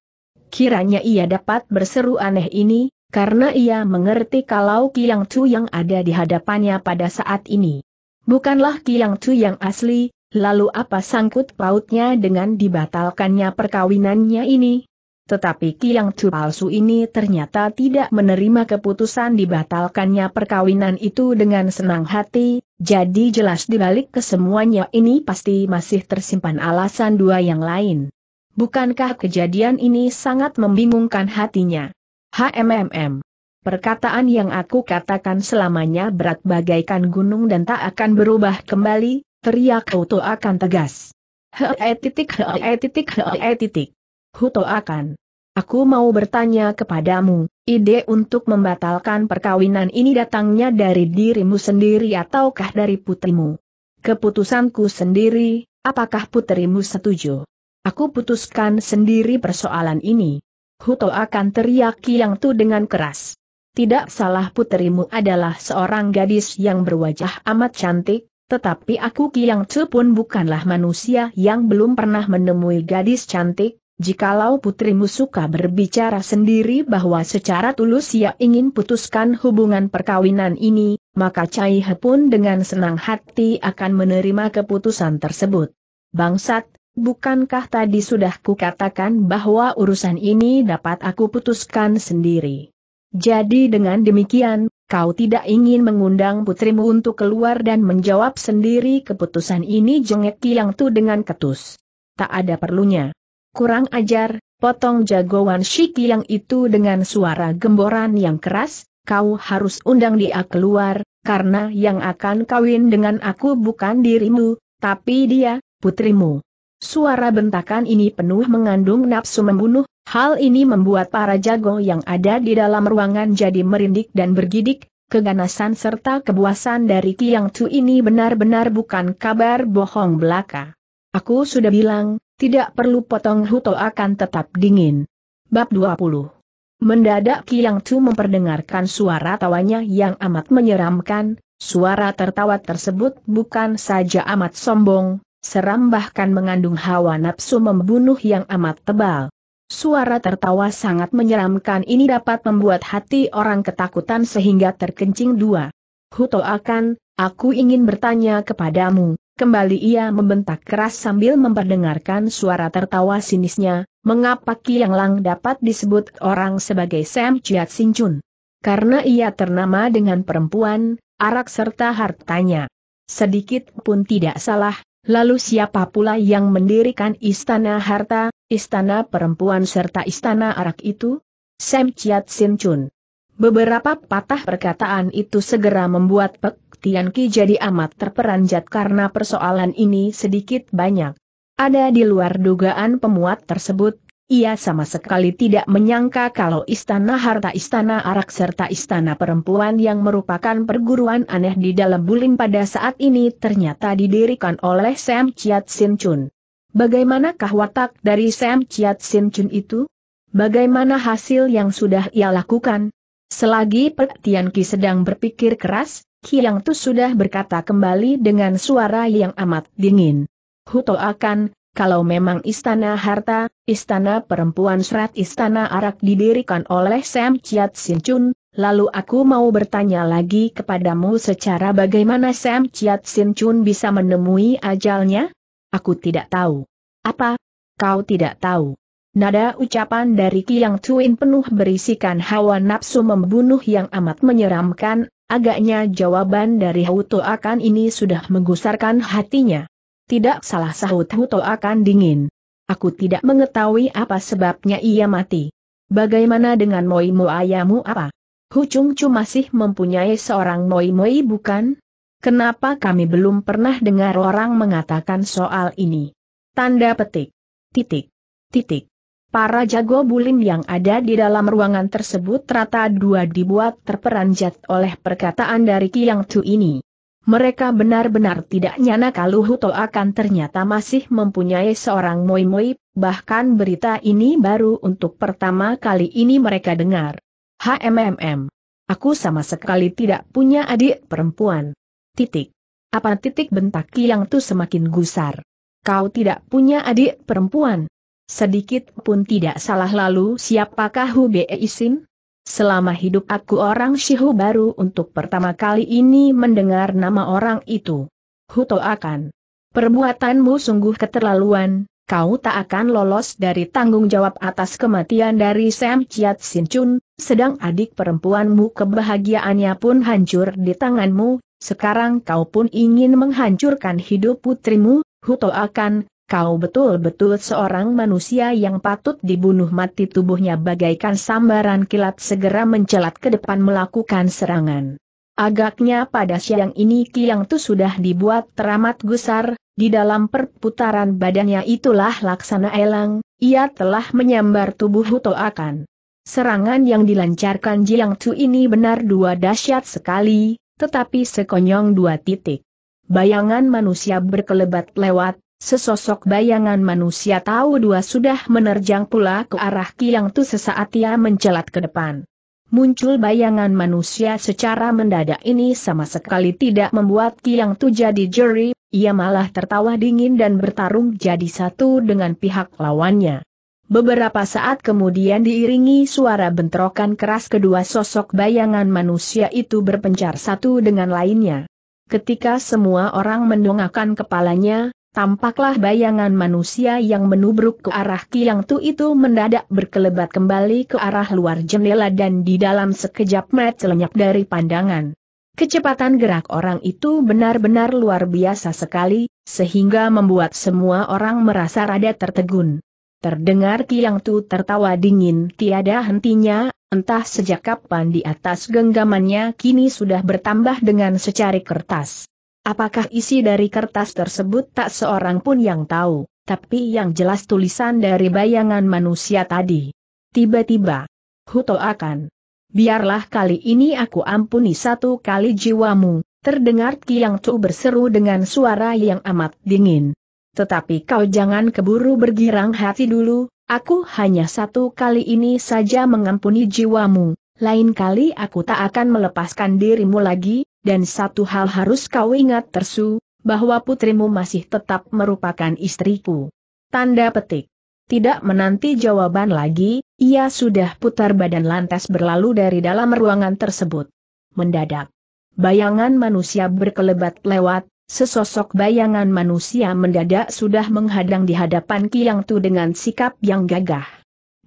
Kiranya ia dapat berseru aneh ini, karena ia mengerti kalau Kiang Chu yang ada di hadapannya pada saat ini. Bukanlah Kiang Chu yang asli, lalu apa sangkut pautnya dengan dibatalkannya perkawinannya ini? Tetapi Kiang Chu palsu ini ternyata tidak menerima keputusan dibatalkannya perkawinan itu dengan senang hati, jadi jelas dibalik kesemuanya ini pasti masih tersimpan alasan dua yang lain. Bukankah kejadian ini sangat membingungkan hatinya? HMMM. Perkataan yang aku katakan selamanya berat bagaikan gunung dan tak akan berubah kembali, teriak Huto akan tegas. He titik he titik he titik. Huto akan. Aku mau bertanya kepadamu, ide untuk membatalkan perkawinan ini datangnya dari dirimu sendiri ataukah dari putrimu? Keputusanku sendiri, apakah putrimu setuju? Aku putuskan sendiri persoalan ini. Huto akan teriak Yang Tu dengan keras. Tidak salah puterimu adalah seorang gadis yang berwajah amat cantik, tetapi aku Kiang Tu pun bukanlah manusia yang belum pernah menemui gadis cantik, jikalau putrimu suka berbicara sendiri bahwa secara tulus ia ingin putuskan hubungan perkawinan ini, maka Cai He pun dengan senang hati akan menerima keputusan tersebut. Bangsat, Bukankah tadi sudah kukatakan bahwa urusan ini dapat aku putuskan sendiri? Jadi dengan demikian, kau tidak ingin mengundang putrimu untuk keluar dan menjawab sendiri keputusan ini jengek yang tu dengan ketus. Tak ada perlunya. Kurang ajar, potong jagoan Shiki yang itu dengan suara gemboran yang keras, kau harus undang dia keluar, karena yang akan kawin dengan aku bukan dirimu, tapi dia, putrimu. Suara bentakan ini penuh mengandung nafsu membunuh, hal ini membuat para jago yang ada di dalam ruangan jadi merindik dan bergidik, keganasan serta kebuasan dari Tiang Tu ini benar-benar bukan kabar bohong belaka. Aku sudah bilang, tidak perlu potong Huto akan tetap dingin. Bab 20 Mendadak Kiang Tu memperdengarkan suara tawanya yang amat menyeramkan, suara tertawa tersebut bukan saja amat sombong, seram bahkan mengandung hawa nafsu membunuh yang amat tebal. Suara tertawa sangat menyeramkan ini dapat membuat hati orang ketakutan sehingga terkencing dua. Huto akan, aku ingin bertanya kepadamu, kembali ia membentak keras sambil memperdengarkan suara tertawa sinisnya, mengapa Kiang Lang dapat disebut orang sebagai Sam Chiat Sinchun? Karena ia ternama dengan perempuan, arak serta hartanya. Sedikit pun tidak salah, Lalu siapa pula yang mendirikan istana harta, istana perempuan serta istana arak itu? Sam Chiat Sin Chun. Beberapa patah perkataan itu segera membuat Pek Tian Ki jadi amat terperanjat karena persoalan ini sedikit banyak. Ada di luar dugaan pemuat tersebut, ia sama sekali tidak menyangka kalau istana harta istana arak serta istana perempuan yang merupakan perguruan aneh di dalam bulim pada saat ini ternyata didirikan oleh Sam Chiat Sin Chun. Bagaimanakah watak dari Sam Chiat Sin Chun itu? Bagaimana hasil yang sudah ia lakukan? Selagi Pek Tian Ki sedang berpikir keras, Kiang Tu sudah berkata kembali dengan suara yang amat dingin. Huto akan, kalau memang istana harta, istana perempuan serat istana arak didirikan oleh Sam Chiat Sin Chun, lalu aku mau bertanya lagi kepadamu secara bagaimana Sam Chiat Sin Chun bisa menemui ajalnya? Aku tidak tahu. Apa? Kau tidak tahu. Nada ucapan dari Kiang Tuin penuh berisikan hawa nafsu membunuh yang amat menyeramkan, agaknya jawaban dari Hauto akan ini sudah menggusarkan hatinya. Tidak salah sahut Huto akan dingin. Aku tidak mengetahui apa sebabnya ia mati. Bagaimana dengan Moi Mo ayamu apa? Hucung Chu masih mempunyai seorang Moi Moi bukan? Kenapa kami belum pernah dengar orang mengatakan soal ini? Tanda petik. Titik. Titik. Para jago bulim yang ada di dalam ruangan tersebut rata dua dibuat terperanjat oleh perkataan dari Kiang Chu ini. Mereka benar-benar tidak nyana kalau Huto akan ternyata masih mempunyai seorang moi-moi, bahkan berita ini baru untuk pertama kali ini mereka dengar. HMMM. Aku sama sekali tidak punya adik perempuan. Titik. Apa titik bentak yang tuh semakin gusar. Kau tidak punya adik perempuan. Sedikit pun tidak salah lalu siapakah Hubei Isin? Selama hidup aku orang Shihu baru untuk pertama kali ini mendengar nama orang itu. Huto akan. Perbuatanmu sungguh keterlaluan, kau tak akan lolos dari tanggung jawab atas kematian dari Sam Chiat Sin Chun, sedang adik perempuanmu kebahagiaannya pun hancur di tanganmu, sekarang kau pun ingin menghancurkan hidup putrimu, Huto akan, kau betul-betul seorang manusia yang patut dibunuh mati tubuhnya bagaikan sambaran kilat segera mencelat ke depan melakukan serangan. Agaknya pada siang ini Kiang Tu sudah dibuat teramat gusar, di dalam perputaran badannya itulah laksana elang, ia telah menyambar tubuh Huto Akan. Serangan yang dilancarkan Jiang Tu ini benar dua dahsyat sekali, tetapi sekonyong dua titik. Bayangan manusia berkelebat lewat, Sesosok bayangan manusia tahu dua sudah menerjang pula ke arah Kiang Tu sesaat ia mencelat ke depan. Muncul bayangan manusia secara mendadak ini sama sekali tidak membuat Kiang Tu jadi jeri, ia malah tertawa dingin dan bertarung jadi satu dengan pihak lawannya. Beberapa saat kemudian diiringi suara bentrokan keras kedua sosok bayangan manusia itu berpencar satu dengan lainnya. Ketika semua orang mendongakkan kepalanya, Tampaklah bayangan manusia yang menubruk ke arah Kiang Tu itu mendadak berkelebat kembali ke arah luar jendela dan di dalam sekejap mata lenyap dari pandangan. Kecepatan gerak orang itu benar-benar luar biasa sekali, sehingga membuat semua orang merasa rada tertegun. Terdengar Kiang Tu tertawa dingin tiada hentinya, entah sejak kapan di atas genggamannya kini sudah bertambah dengan secari kertas. Apakah isi dari kertas tersebut tak seorang pun yang tahu, tapi yang jelas tulisan dari bayangan manusia tadi. Tiba-tiba, Huto akan. Biarlah kali ini aku ampuni satu kali jiwamu, terdengar Kiang Chu berseru dengan suara yang amat dingin. Tetapi kau jangan keburu bergirang hati dulu, aku hanya satu kali ini saja mengampuni jiwamu, lain kali aku tak akan melepaskan dirimu lagi, dan satu hal harus kau ingat tersu, bahwa putrimu masih tetap merupakan istriku. Tanda petik. Tidak menanti jawaban lagi, ia sudah putar badan lantas berlalu dari dalam ruangan tersebut. Mendadak. Bayangan manusia berkelebat lewat, sesosok bayangan manusia mendadak sudah menghadang di hadapan Kiang Tu dengan sikap yang gagah.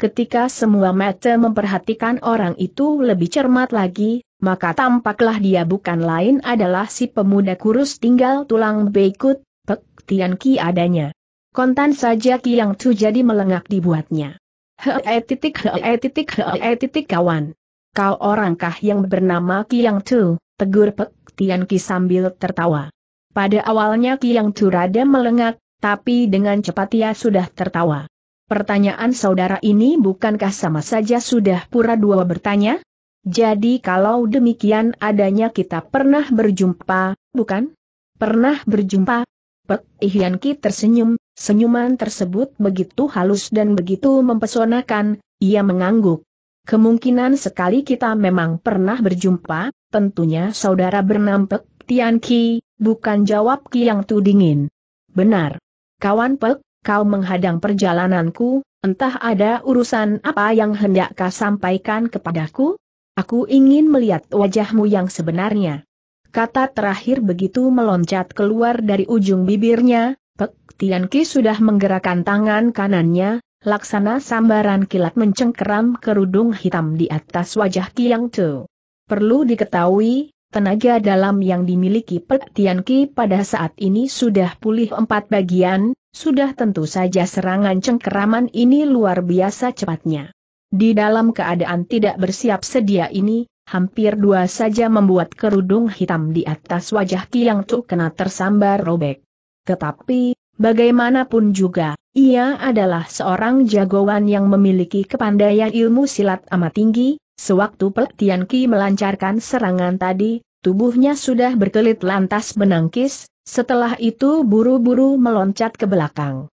Ketika semua mata memperhatikan orang itu lebih cermat lagi, maka tampaklah dia bukan lain adalah si pemuda kurus tinggal tulang beikut, Pek Tian Ki adanya. Kontan saja Ki yang tu jadi melengak dibuatnya. Hei eh, titik hei eh, titik hei eh, titik kawan. Kau orangkah yang bernama Ki yang tu, tegur Pek Tian Ki sambil tertawa. Pada awalnya Ki yang tu rada melengak, tapi dengan cepat ia sudah tertawa. Pertanyaan saudara ini bukankah sama saja sudah pura dua bertanya? Jadi kalau demikian adanya kita pernah berjumpa, bukan? Pernah berjumpa? Pek Ihyanki tersenyum, senyuman tersebut begitu halus dan begitu mempesonakan, ia mengangguk. Kemungkinan sekali kita memang pernah berjumpa, tentunya saudara bernama Pek Tianki, bukan jawab Ki yang tu dingin. Benar. Kawan Pek, kau menghadang perjalananku, entah ada urusan apa yang hendak kau sampaikan kepadaku? Aku ingin melihat wajahmu yang sebenarnya. Kata terakhir begitu meloncat keluar dari ujung bibirnya, Pek Tian Ki sudah menggerakkan tangan kanannya, laksana sambaran kilat mencengkeram kerudung hitam di atas wajah Kiang Tu. Perlu diketahui, tenaga dalam yang dimiliki Pek Tian Ki pada saat ini sudah pulih empat bagian, sudah tentu saja serangan cengkeraman ini luar biasa cepatnya. Di dalam keadaan tidak bersiap sedia ini, hampir dua saja membuat kerudung hitam di atas wajah Kiang tuh kena tersambar robek. Tetapi, bagaimanapun juga, ia adalah seorang jagoan yang memiliki kepandaian ilmu silat amat tinggi, sewaktu pelatihan Ki melancarkan serangan tadi, tubuhnya sudah berkelit lantas menangkis, setelah itu buru-buru meloncat ke belakang.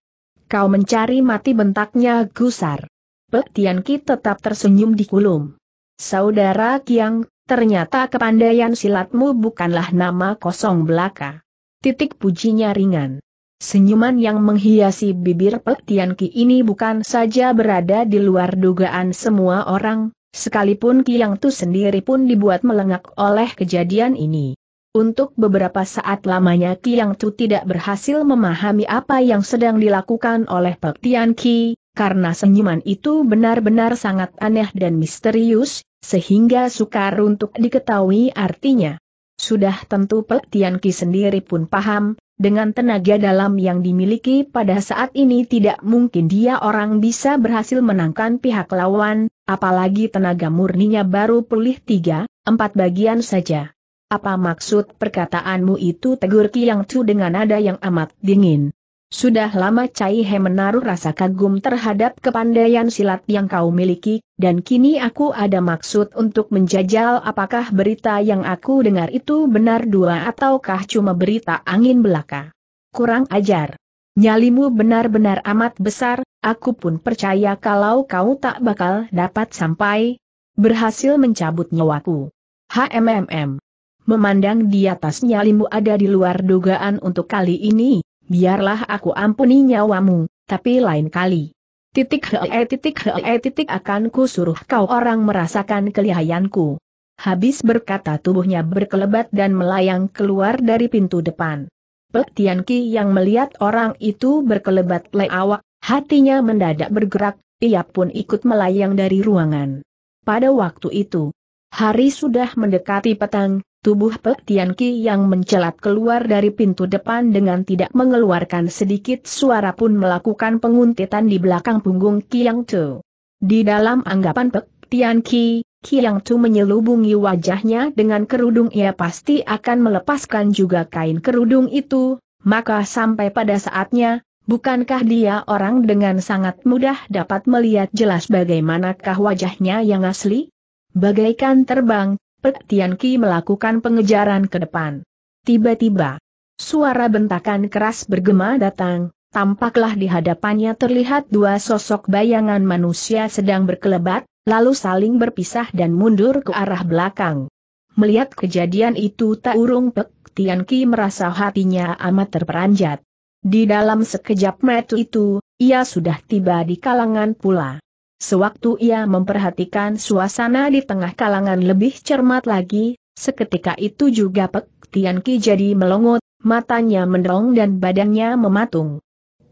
Kau mencari mati bentaknya gusar. Pek tetap tersenyum di kulum. Saudara Kiang, ternyata kepandaian silatmu bukanlah nama kosong belaka. Titik pujinya ringan. Senyuman yang menghiasi bibir Pek ini bukan saja berada di luar dugaan semua orang, sekalipun Kiang tuh Tu sendiri pun dibuat melengak oleh kejadian ini. Untuk beberapa saat lamanya Kiang Tu tidak berhasil memahami apa yang sedang dilakukan oleh Pek Tian Ki, karena senyuman itu benar-benar sangat aneh dan misterius, sehingga sukar untuk diketahui artinya. Sudah tentu Pek Tian Ki sendiri pun paham, dengan tenaga dalam yang dimiliki pada saat ini tidak mungkin dia orang bisa berhasil menangkan pihak lawan, apalagi tenaga murninya baru pulih tiga, empat bagian saja. Apa maksud perkataanmu itu tegur Kiang Chu dengan nada yang amat dingin? Sudah lama Cai He menaruh rasa kagum terhadap kepandaian silat yang kau miliki, dan kini aku ada maksud untuk menjajal apakah berita yang aku dengar itu benar dua ataukah cuma berita angin belaka. Kurang ajar. Nyalimu benar-benar amat besar, aku pun percaya kalau kau tak bakal dapat sampai berhasil mencabut nyawaku. HMMM memandang di atasnya, nyalimu ada di luar dugaan untuk kali ini, biarlah aku ampuni nyawamu, tapi lain kali. Titik hee eh, titik hee eh, titik akan ku suruh kau orang merasakan kelihayanku. Habis berkata tubuhnya berkelebat dan melayang keluar dari pintu depan. Petianki Ki yang melihat orang itu berkelebat awak, hatinya mendadak bergerak, ia pun ikut melayang dari ruangan. Pada waktu itu, hari sudah mendekati petang, Tubuh Pek Tian Ki yang mencelat keluar dari pintu depan dengan tidak mengeluarkan sedikit suara pun melakukan penguntitan di belakang punggung Kiang Tu. Di dalam anggapan Pek Tian Ki, Kiang Tu menyelubungi wajahnya dengan kerudung ia pasti akan melepaskan juga kain kerudung itu, maka sampai pada saatnya, bukankah dia orang dengan sangat mudah dapat melihat jelas bagaimanakah wajahnya yang asli? Bagaikan terbang, Pek Tian Ki melakukan pengejaran ke depan. Tiba-tiba, suara bentakan keras bergema datang, tampaklah di hadapannya terlihat dua sosok bayangan manusia sedang berkelebat, lalu saling berpisah dan mundur ke arah belakang. Melihat kejadian itu tak urung Pek Tian Ki merasa hatinya amat terperanjat. Di dalam sekejap metu itu, ia sudah tiba di kalangan pula. Sewaktu ia memperhatikan suasana di tengah kalangan lebih cermat lagi, seketika itu juga Pek Tian Ki jadi melongot, matanya mendong dan badannya mematung.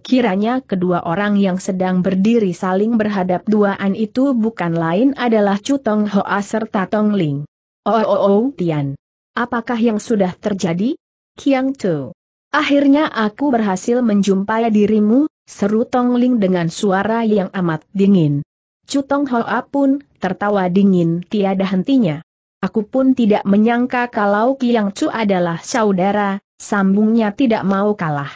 Kiranya kedua orang yang sedang berdiri saling berhadap duaan itu bukan lain adalah Chu Tong Hoa serta Tong Ling. Oh, oh, oh, Tian. Apakah yang sudah terjadi? Kiang Tu. Akhirnya aku berhasil menjumpai dirimu, seru Tong Ling dengan suara yang amat dingin. Cutong Hoa pun tertawa dingin tiada hentinya. Aku pun tidak menyangka kalau Kiang Chu adalah saudara, sambungnya tidak mau kalah.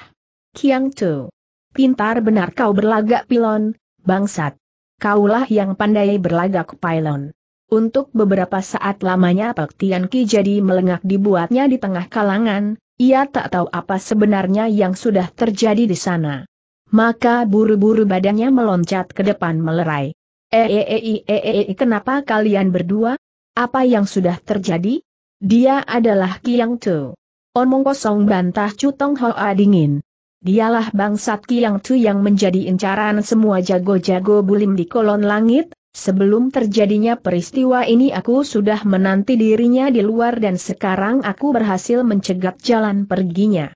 Kiang Chu, pintar benar kau berlagak pilon, bangsat. Kaulah yang pandai berlagak pilon. Untuk beberapa saat lamanya Pak Tian Ki jadi melengak dibuatnya di tengah kalangan, ia tak tahu apa sebenarnya yang sudah terjadi di sana. Maka buru-buru badannya meloncat ke depan melerai. Eeeeeee eh, eh, eh, kenapa kalian berdua? Apa yang sudah terjadi? Dia adalah Kiang Tu. Omong kosong bantah Tong Hoa dingin. Dialah bangsat Kiang Tu yang menjadi incaran semua jago-jago bulim di kolon langit, sebelum terjadinya peristiwa ini aku sudah menanti dirinya di luar dan sekarang aku berhasil mencegat jalan perginya.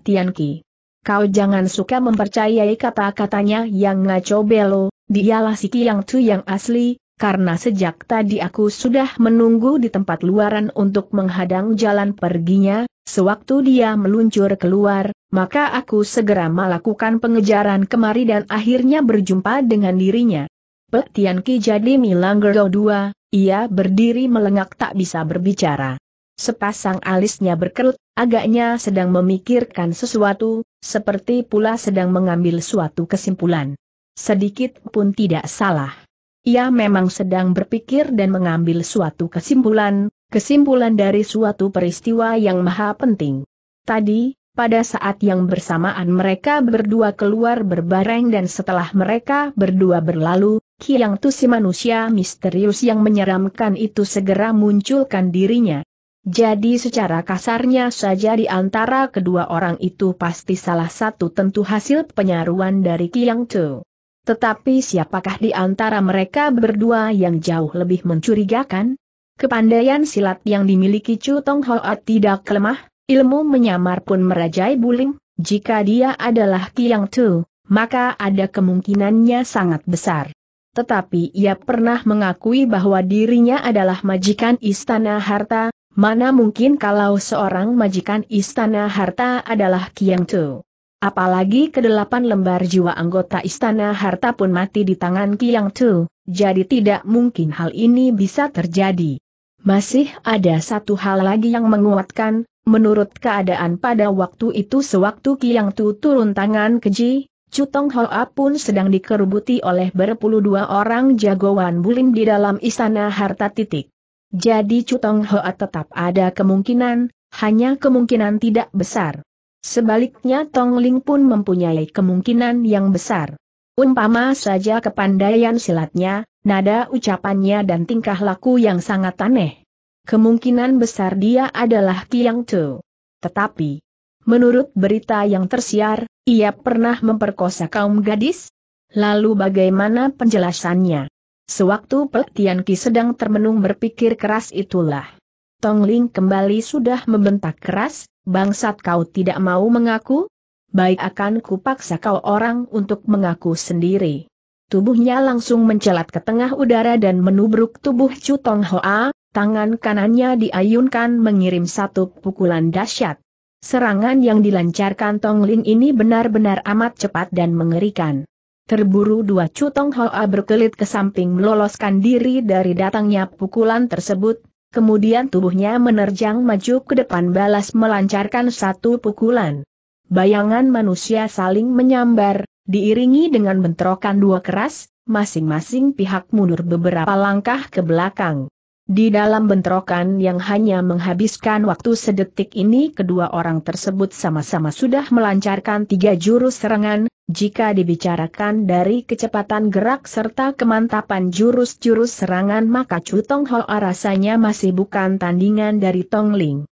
Tian Ki. Kau jangan suka mempercayai kata-katanya yang ngaco belo, Dialah si Kiang Tu yang asli, karena sejak tadi aku sudah menunggu di tempat luaran untuk menghadang jalan perginya, sewaktu dia meluncur keluar, maka aku segera melakukan pengejaran kemari dan akhirnya berjumpa dengan dirinya. Petian Ki jadi Milanggero dua, ia berdiri melengak tak bisa berbicara. Sepasang alisnya berkerut, agaknya sedang memikirkan sesuatu, seperti pula sedang mengambil suatu kesimpulan. Sedikit pun tidak salah. Ia memang sedang berpikir dan mengambil suatu kesimpulan, kesimpulan dari suatu peristiwa yang maha penting. Tadi, pada saat yang bersamaan mereka berdua keluar berbareng dan setelah mereka berdua berlalu, Kiang Tu si manusia misterius yang menyeramkan itu segera munculkan dirinya. Jadi secara kasarnya saja di antara kedua orang itu pasti salah satu tentu hasil penyaruan dari Kiang Tu. Tetapi siapakah di antara mereka berdua yang jauh lebih mencurigakan? Kepandaian silat yang dimiliki Chu Tong Hoat tidak lemah, ilmu menyamar pun merajai bulim, jika dia adalah Kiang Tu, maka ada kemungkinannya sangat besar. Tetapi ia pernah mengakui bahwa dirinya adalah majikan istana harta, mana mungkin kalau seorang majikan istana harta adalah Kiang Tu. Apalagi kedelapan lembar jiwa anggota istana harta pun mati di tangan Kiang Tu, jadi tidak mungkin hal ini bisa terjadi. Masih ada satu hal lagi yang menguatkan, menurut keadaan pada waktu itu sewaktu Kiang Tu turun tangan keji, Cutong Hoa pun sedang dikerubuti oleh berpuluh dua orang jagoan bulim di dalam istana harta titik. Jadi Cutong Hoa tetap ada kemungkinan, hanya kemungkinan tidak besar. Sebaliknya Tong Ling pun mempunyai kemungkinan yang besar. Umpama saja kepandaian silatnya, nada ucapannya dan tingkah laku yang sangat aneh. Kemungkinan besar dia adalah Kiang Tu. Tetapi, menurut berita yang tersiar, ia pernah memperkosa kaum gadis? Lalu bagaimana penjelasannya? Sewaktu Pek Tian Ki sedang termenung berpikir keras itulah. Tong Ling kembali sudah membentak keras, bangsat kau tidak mau mengaku? Baik akan kupaksa kau orang untuk mengaku sendiri. Tubuhnya langsung mencelat ke tengah udara dan menubruk tubuh Chu Tong Hoa, tangan kanannya diayunkan mengirim satu pukulan dahsyat. Serangan yang dilancarkan Tong Ling ini benar-benar amat cepat dan mengerikan. Terburu dua Chu Tong Hoa berkelit ke samping meloloskan diri dari datangnya pukulan tersebut, kemudian tubuhnya menerjang maju ke depan balas melancarkan satu pukulan. Bayangan manusia saling menyambar, diiringi dengan bentrokan dua keras, masing-masing pihak mundur beberapa langkah ke belakang. Di dalam bentrokan yang hanya menghabiskan waktu sedetik ini kedua orang tersebut sama-sama sudah melancarkan tiga jurus serangan, jika dibicarakan dari kecepatan gerak serta kemantapan jurus-jurus serangan maka Chu Tong Ho rasanya masih bukan tandingan dari Tong Ling.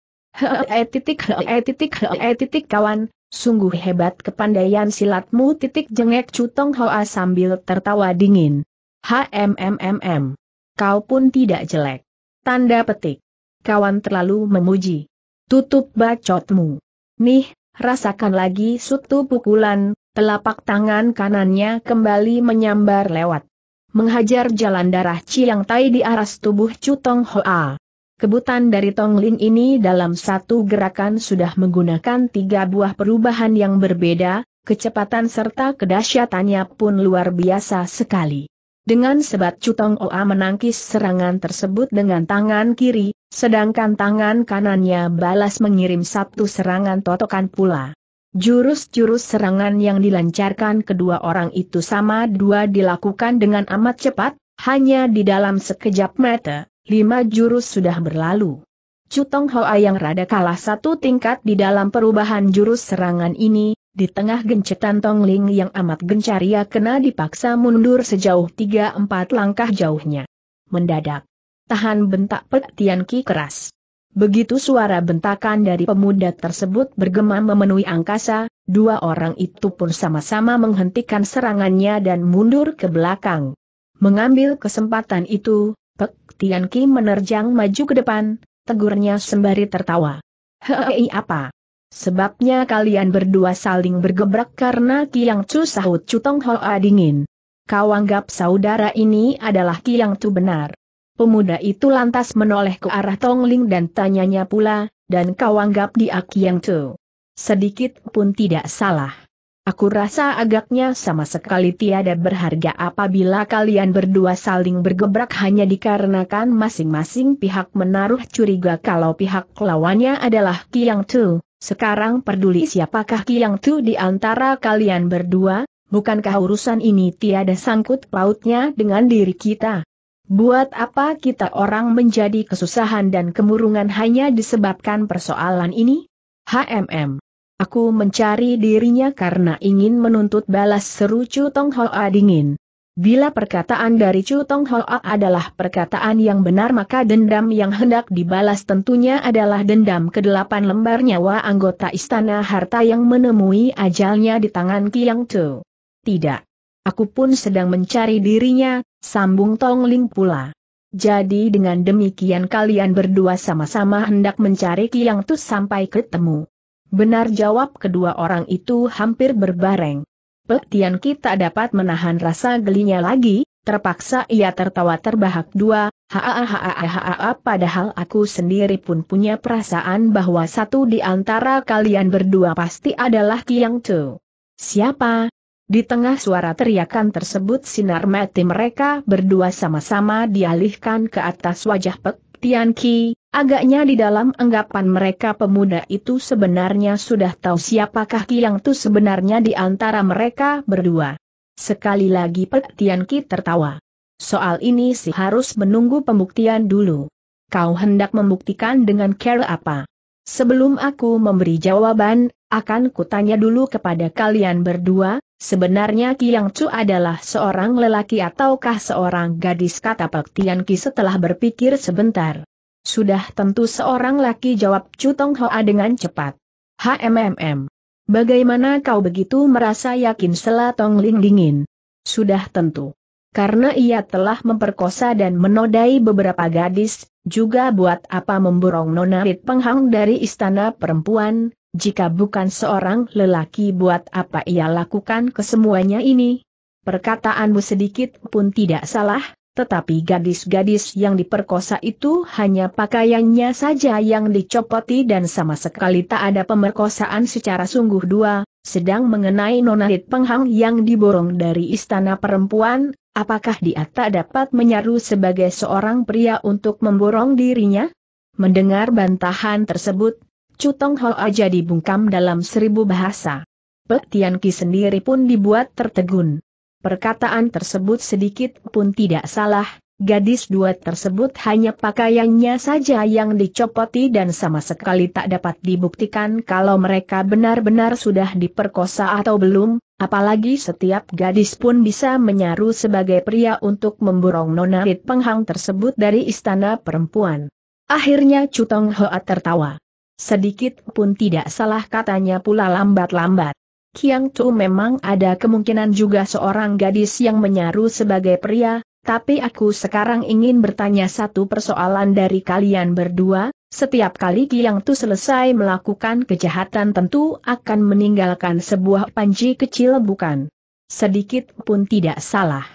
titik hee titik hee titik kawan, sungguh hebat kepandaian silatmu titik jengek Chu Tong Ho sambil tertawa dingin. HMMMM. Kau pun tidak jelek. Tanda petik. Kawan terlalu memuji. Tutup bacotmu. Nih, rasakan lagi sutu pukulan, telapak tangan kanannya kembali menyambar lewat. Menghajar jalan darah Chiang Tai di aras tubuh Cutong Hoa. Kebutan dari Tongling ini dalam satu gerakan sudah menggunakan tiga buah perubahan yang berbeda, kecepatan serta kedahsyatannya pun luar biasa sekali. Dengan sebat Cutong Oa menangkis serangan tersebut dengan tangan kiri, sedangkan tangan kanannya balas mengirim satu serangan totokan pula. Jurus-jurus serangan yang dilancarkan kedua orang itu sama dua dilakukan dengan amat cepat, hanya di dalam sekejap mata, lima jurus sudah berlalu. Cutong Hoa yang rada kalah satu tingkat di dalam perubahan jurus serangan ini, di tengah gencetan Tong Ling yang amat gencar ia kena dipaksa mundur sejauh tiga empat langkah jauhnya. Mendadak. Tahan bentak Pek Tian Ki keras. Begitu suara bentakan dari pemuda tersebut bergema memenuhi angkasa, dua orang itu pun sama-sama menghentikan serangannya dan mundur ke belakang. Mengambil kesempatan itu, Pek Tian Ki menerjang maju ke depan, tegurnya sembari tertawa. Hei apa? Sebabnya kalian berdua saling bergebrak karena Kiang Chu sahut Cutong Hoa dingin. Kau anggap saudara ini adalah Kiang Chu benar. Pemuda itu lantas menoleh ke arah Tongling dan tanyanya pula, dan kau anggap dia Kiang Chu. Sedikit pun tidak salah. Aku rasa agaknya sama sekali tiada berharga apabila kalian berdua saling bergebrak hanya dikarenakan masing-masing pihak menaruh curiga kalau pihak lawannya adalah Kiang Chu sekarang peduli siapakah Kiang Tu di antara kalian berdua, bukankah urusan ini tiada sangkut pautnya dengan diri kita? Buat apa kita orang menjadi kesusahan dan kemurungan hanya disebabkan persoalan ini? HMM. Aku mencari dirinya karena ingin menuntut balas seru cu Tong Hoa dingin. Bila perkataan dari Chu Tong Hoa adalah perkataan yang benar maka dendam yang hendak dibalas tentunya adalah dendam kedelapan lembar nyawa anggota istana harta yang menemui ajalnya di tangan Kiang Tu. Tidak. Aku pun sedang mencari dirinya, sambung Tong Ling pula. Jadi dengan demikian kalian berdua sama-sama hendak mencari Kiang Tu sampai ketemu. Benar jawab kedua orang itu hampir berbareng. Petian tak dapat menahan rasa gelinya lagi, terpaksa ia tertawa terbahak dua, haa padahal aku sendiri pun punya perasaan bahwa satu di antara kalian berdua pasti adalah Kiang Tu. Siapa? Di tengah suara teriakan tersebut sinar mati mereka berdua sama-sama dialihkan ke atas wajah Pek Tian Ki, Agaknya di dalam anggapan mereka pemuda itu sebenarnya sudah tahu siapakah Kiang Tu sebenarnya di antara mereka berdua. Sekali lagi Petian Ki tertawa. Soal ini sih harus menunggu pembuktian dulu. Kau hendak membuktikan dengan care apa? Sebelum aku memberi jawaban, akan kutanya dulu kepada kalian berdua, sebenarnya Kiang Chu adalah seorang lelaki ataukah seorang gadis kata Tian Ki setelah berpikir sebentar. Sudah tentu seorang laki jawab Chu Tong Hoa dengan cepat. HMMM. Bagaimana kau begitu merasa yakin selatong Ling dingin? Sudah tentu. Karena ia telah memperkosa dan menodai beberapa gadis, juga buat apa memborong Nona Rit Penghang dari istana perempuan, jika bukan seorang lelaki buat apa ia lakukan kesemuanya ini? Perkataanmu sedikit pun tidak salah, tetapi gadis-gadis yang diperkosa itu hanya pakaiannya saja yang dicopoti dan sama sekali tak ada pemerkosaan secara sungguh dua, sedang mengenai Nonahit Penghang yang diborong dari istana perempuan, apakah dia tak dapat menyaru sebagai seorang pria untuk memborong dirinya? Mendengar bantahan tersebut, Cutong Hoa aja dibungkam dalam seribu bahasa. Pek Tian Ki sendiri pun dibuat tertegun. Perkataan tersebut sedikit pun tidak salah, gadis dua tersebut hanya pakaiannya saja yang dicopoti dan sama sekali tak dapat dibuktikan kalau mereka benar-benar sudah diperkosa atau belum, apalagi setiap gadis pun bisa menyaru sebagai pria untuk memborong nona Rit Penghang tersebut dari istana perempuan. Akhirnya Cutong Hoa tertawa. Sedikit pun tidak salah katanya pula lambat-lambat. Kiang Tu memang ada kemungkinan juga seorang gadis yang menyaru sebagai pria, tapi aku sekarang ingin bertanya satu persoalan dari kalian berdua, setiap kali Kiang Tu selesai melakukan kejahatan tentu akan meninggalkan sebuah panji kecil bukan? Sedikit pun tidak salah.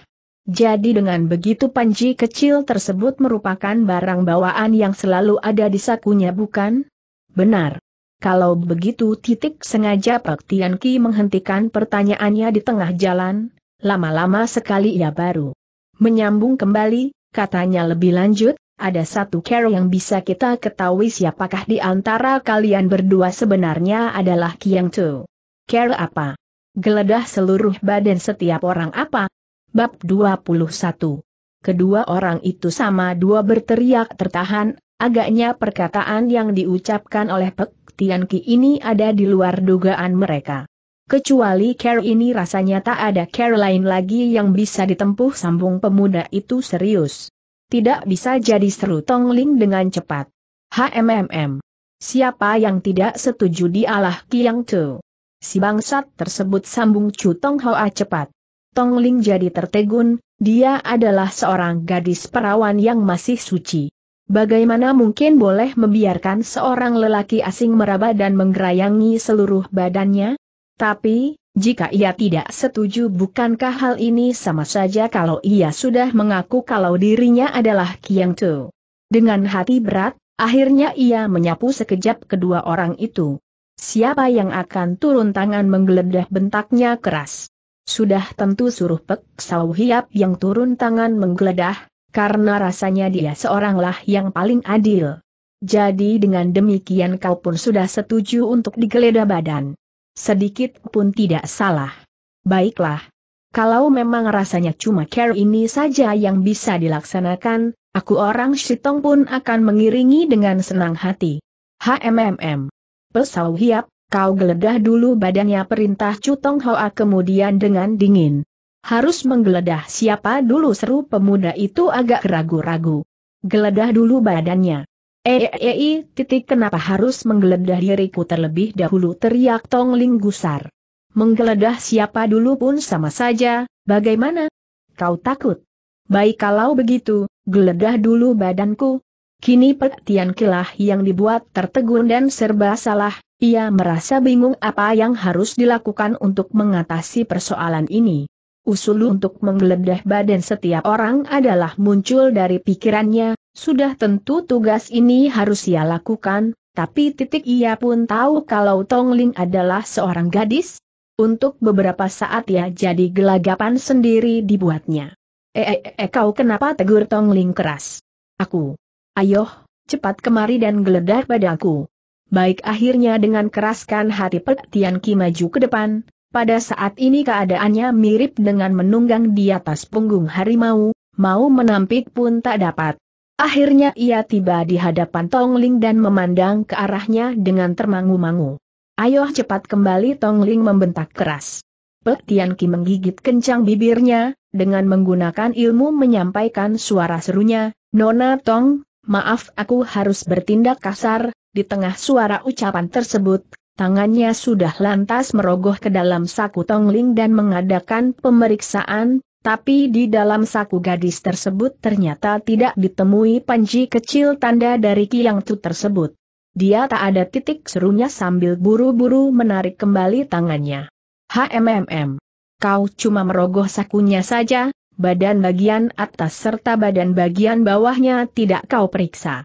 Jadi dengan begitu panji kecil tersebut merupakan barang bawaan yang selalu ada di sakunya bukan? Benar. Kalau begitu titik sengaja Pak Tian Ki menghentikan pertanyaannya di tengah jalan, lama-lama sekali ia baru menyambung kembali, katanya lebih lanjut, ada satu cara yang bisa kita ketahui siapakah di antara kalian berdua sebenarnya adalah Kiang Tu. Care apa? Geledah seluruh badan setiap orang apa? Bab 21. Kedua orang itu sama dua berteriak tertahan, agaknya perkataan yang diucapkan oleh Pek Tian Ki ini ada di luar dugaan mereka. Kecuali Care ini rasanya tak ada Care lain lagi yang bisa ditempuh sambung pemuda itu serius. Tidak bisa jadi seru Tong Ling dengan cepat. HMMM. Siapa yang tidak setuju di Allah Kiang Tu. Si bangsat tersebut sambung Chu Tong Hoa cepat. Tong Ling jadi tertegun, dia adalah seorang gadis perawan yang masih suci. Bagaimana mungkin boleh membiarkan seorang lelaki asing meraba dan menggerayangi seluruh badannya? Tapi, jika ia tidak setuju bukankah hal ini sama saja kalau ia sudah mengaku kalau dirinya adalah Kiang Tu. Dengan hati berat, akhirnya ia menyapu sekejap kedua orang itu. Siapa yang akan turun tangan menggeledah bentaknya keras. Sudah tentu suruh Pek Sau Hiap yang turun tangan menggeledah, karena rasanya dia seoranglah yang paling adil. Jadi dengan demikian kau pun sudah setuju untuk digeledah badan. Sedikit pun tidak salah. Baiklah. Kalau memang rasanya cuma care ini saja yang bisa dilaksanakan, aku orang Shitong pun akan mengiringi dengan senang hati. HMMM. Pesau hiap, kau geledah dulu badannya perintah Cutong Hoa kemudian dengan dingin. Harus menggeledah siapa dulu seru pemuda itu agak ragu-ragu. Geledah dulu badannya. Eee, eh, eh, eh, titik kenapa harus menggeledah diriku terlebih dahulu teriak Tong Ling gusar. Menggeledah siapa dulu pun sama saja, bagaimana? Kau takut? Baik kalau begitu, geledah dulu badanku. Kini petian kilah yang dibuat tertegun dan serba salah, ia merasa bingung apa yang harus dilakukan untuk mengatasi persoalan ini. Usul untuk menggeledah badan setiap orang adalah muncul dari pikirannya, sudah tentu tugas ini harus ia lakukan, tapi titik ia pun tahu kalau Tong Ling adalah seorang gadis. Untuk beberapa saat ya jadi gelagapan sendiri dibuatnya. Eh, eh, eh kau kenapa tegur Tong Ling keras? Aku. Ayo, cepat kemari dan geledah badaku. Baik akhirnya dengan keraskan hati Pek Tian Ki maju ke depan, pada saat ini keadaannya mirip dengan menunggang di atas punggung harimau, mau menampik pun tak dapat. Akhirnya ia tiba di hadapan Tongling dan memandang ke arahnya dengan termangu-mangu. Ayo cepat kembali Tongling membentak keras. Pek Ki menggigit kencang bibirnya, dengan menggunakan ilmu menyampaikan suara serunya, Nona Tong, maaf aku harus bertindak kasar, di tengah suara ucapan tersebut, Tangannya sudah lantas merogoh ke dalam saku Tongling dan mengadakan pemeriksaan, tapi di dalam saku gadis tersebut ternyata tidak ditemui panji kecil tanda dari Kiang Tu tersebut. Dia tak ada titik serunya sambil buru-buru menarik kembali tangannya. HMMM. Kau cuma merogoh sakunya saja, badan bagian atas serta badan bagian bawahnya tidak kau periksa.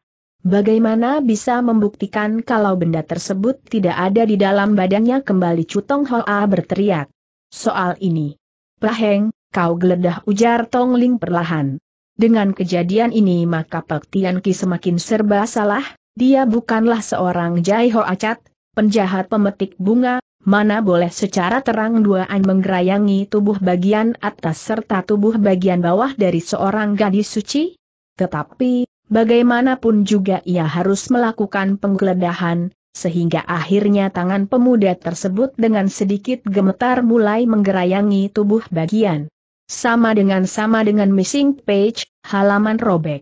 Bagaimana bisa membuktikan kalau benda tersebut tidak ada di dalam badannya kembali Cutong Hoa berteriak. Soal ini. Praheng, kau geledah ujar Tong Ling perlahan. Dengan kejadian ini maka Pek Tian Ki semakin serba salah, dia bukanlah seorang Jai Ho Acat, penjahat pemetik bunga, mana boleh secara terang duaan menggerayangi tubuh bagian atas serta tubuh bagian bawah dari seorang gadis suci? Tetapi, Bagaimanapun juga ia harus melakukan penggeledahan, sehingga akhirnya tangan pemuda tersebut dengan sedikit gemetar mulai menggerayangi tubuh bagian. Sama dengan sama dengan missing page, halaman robek.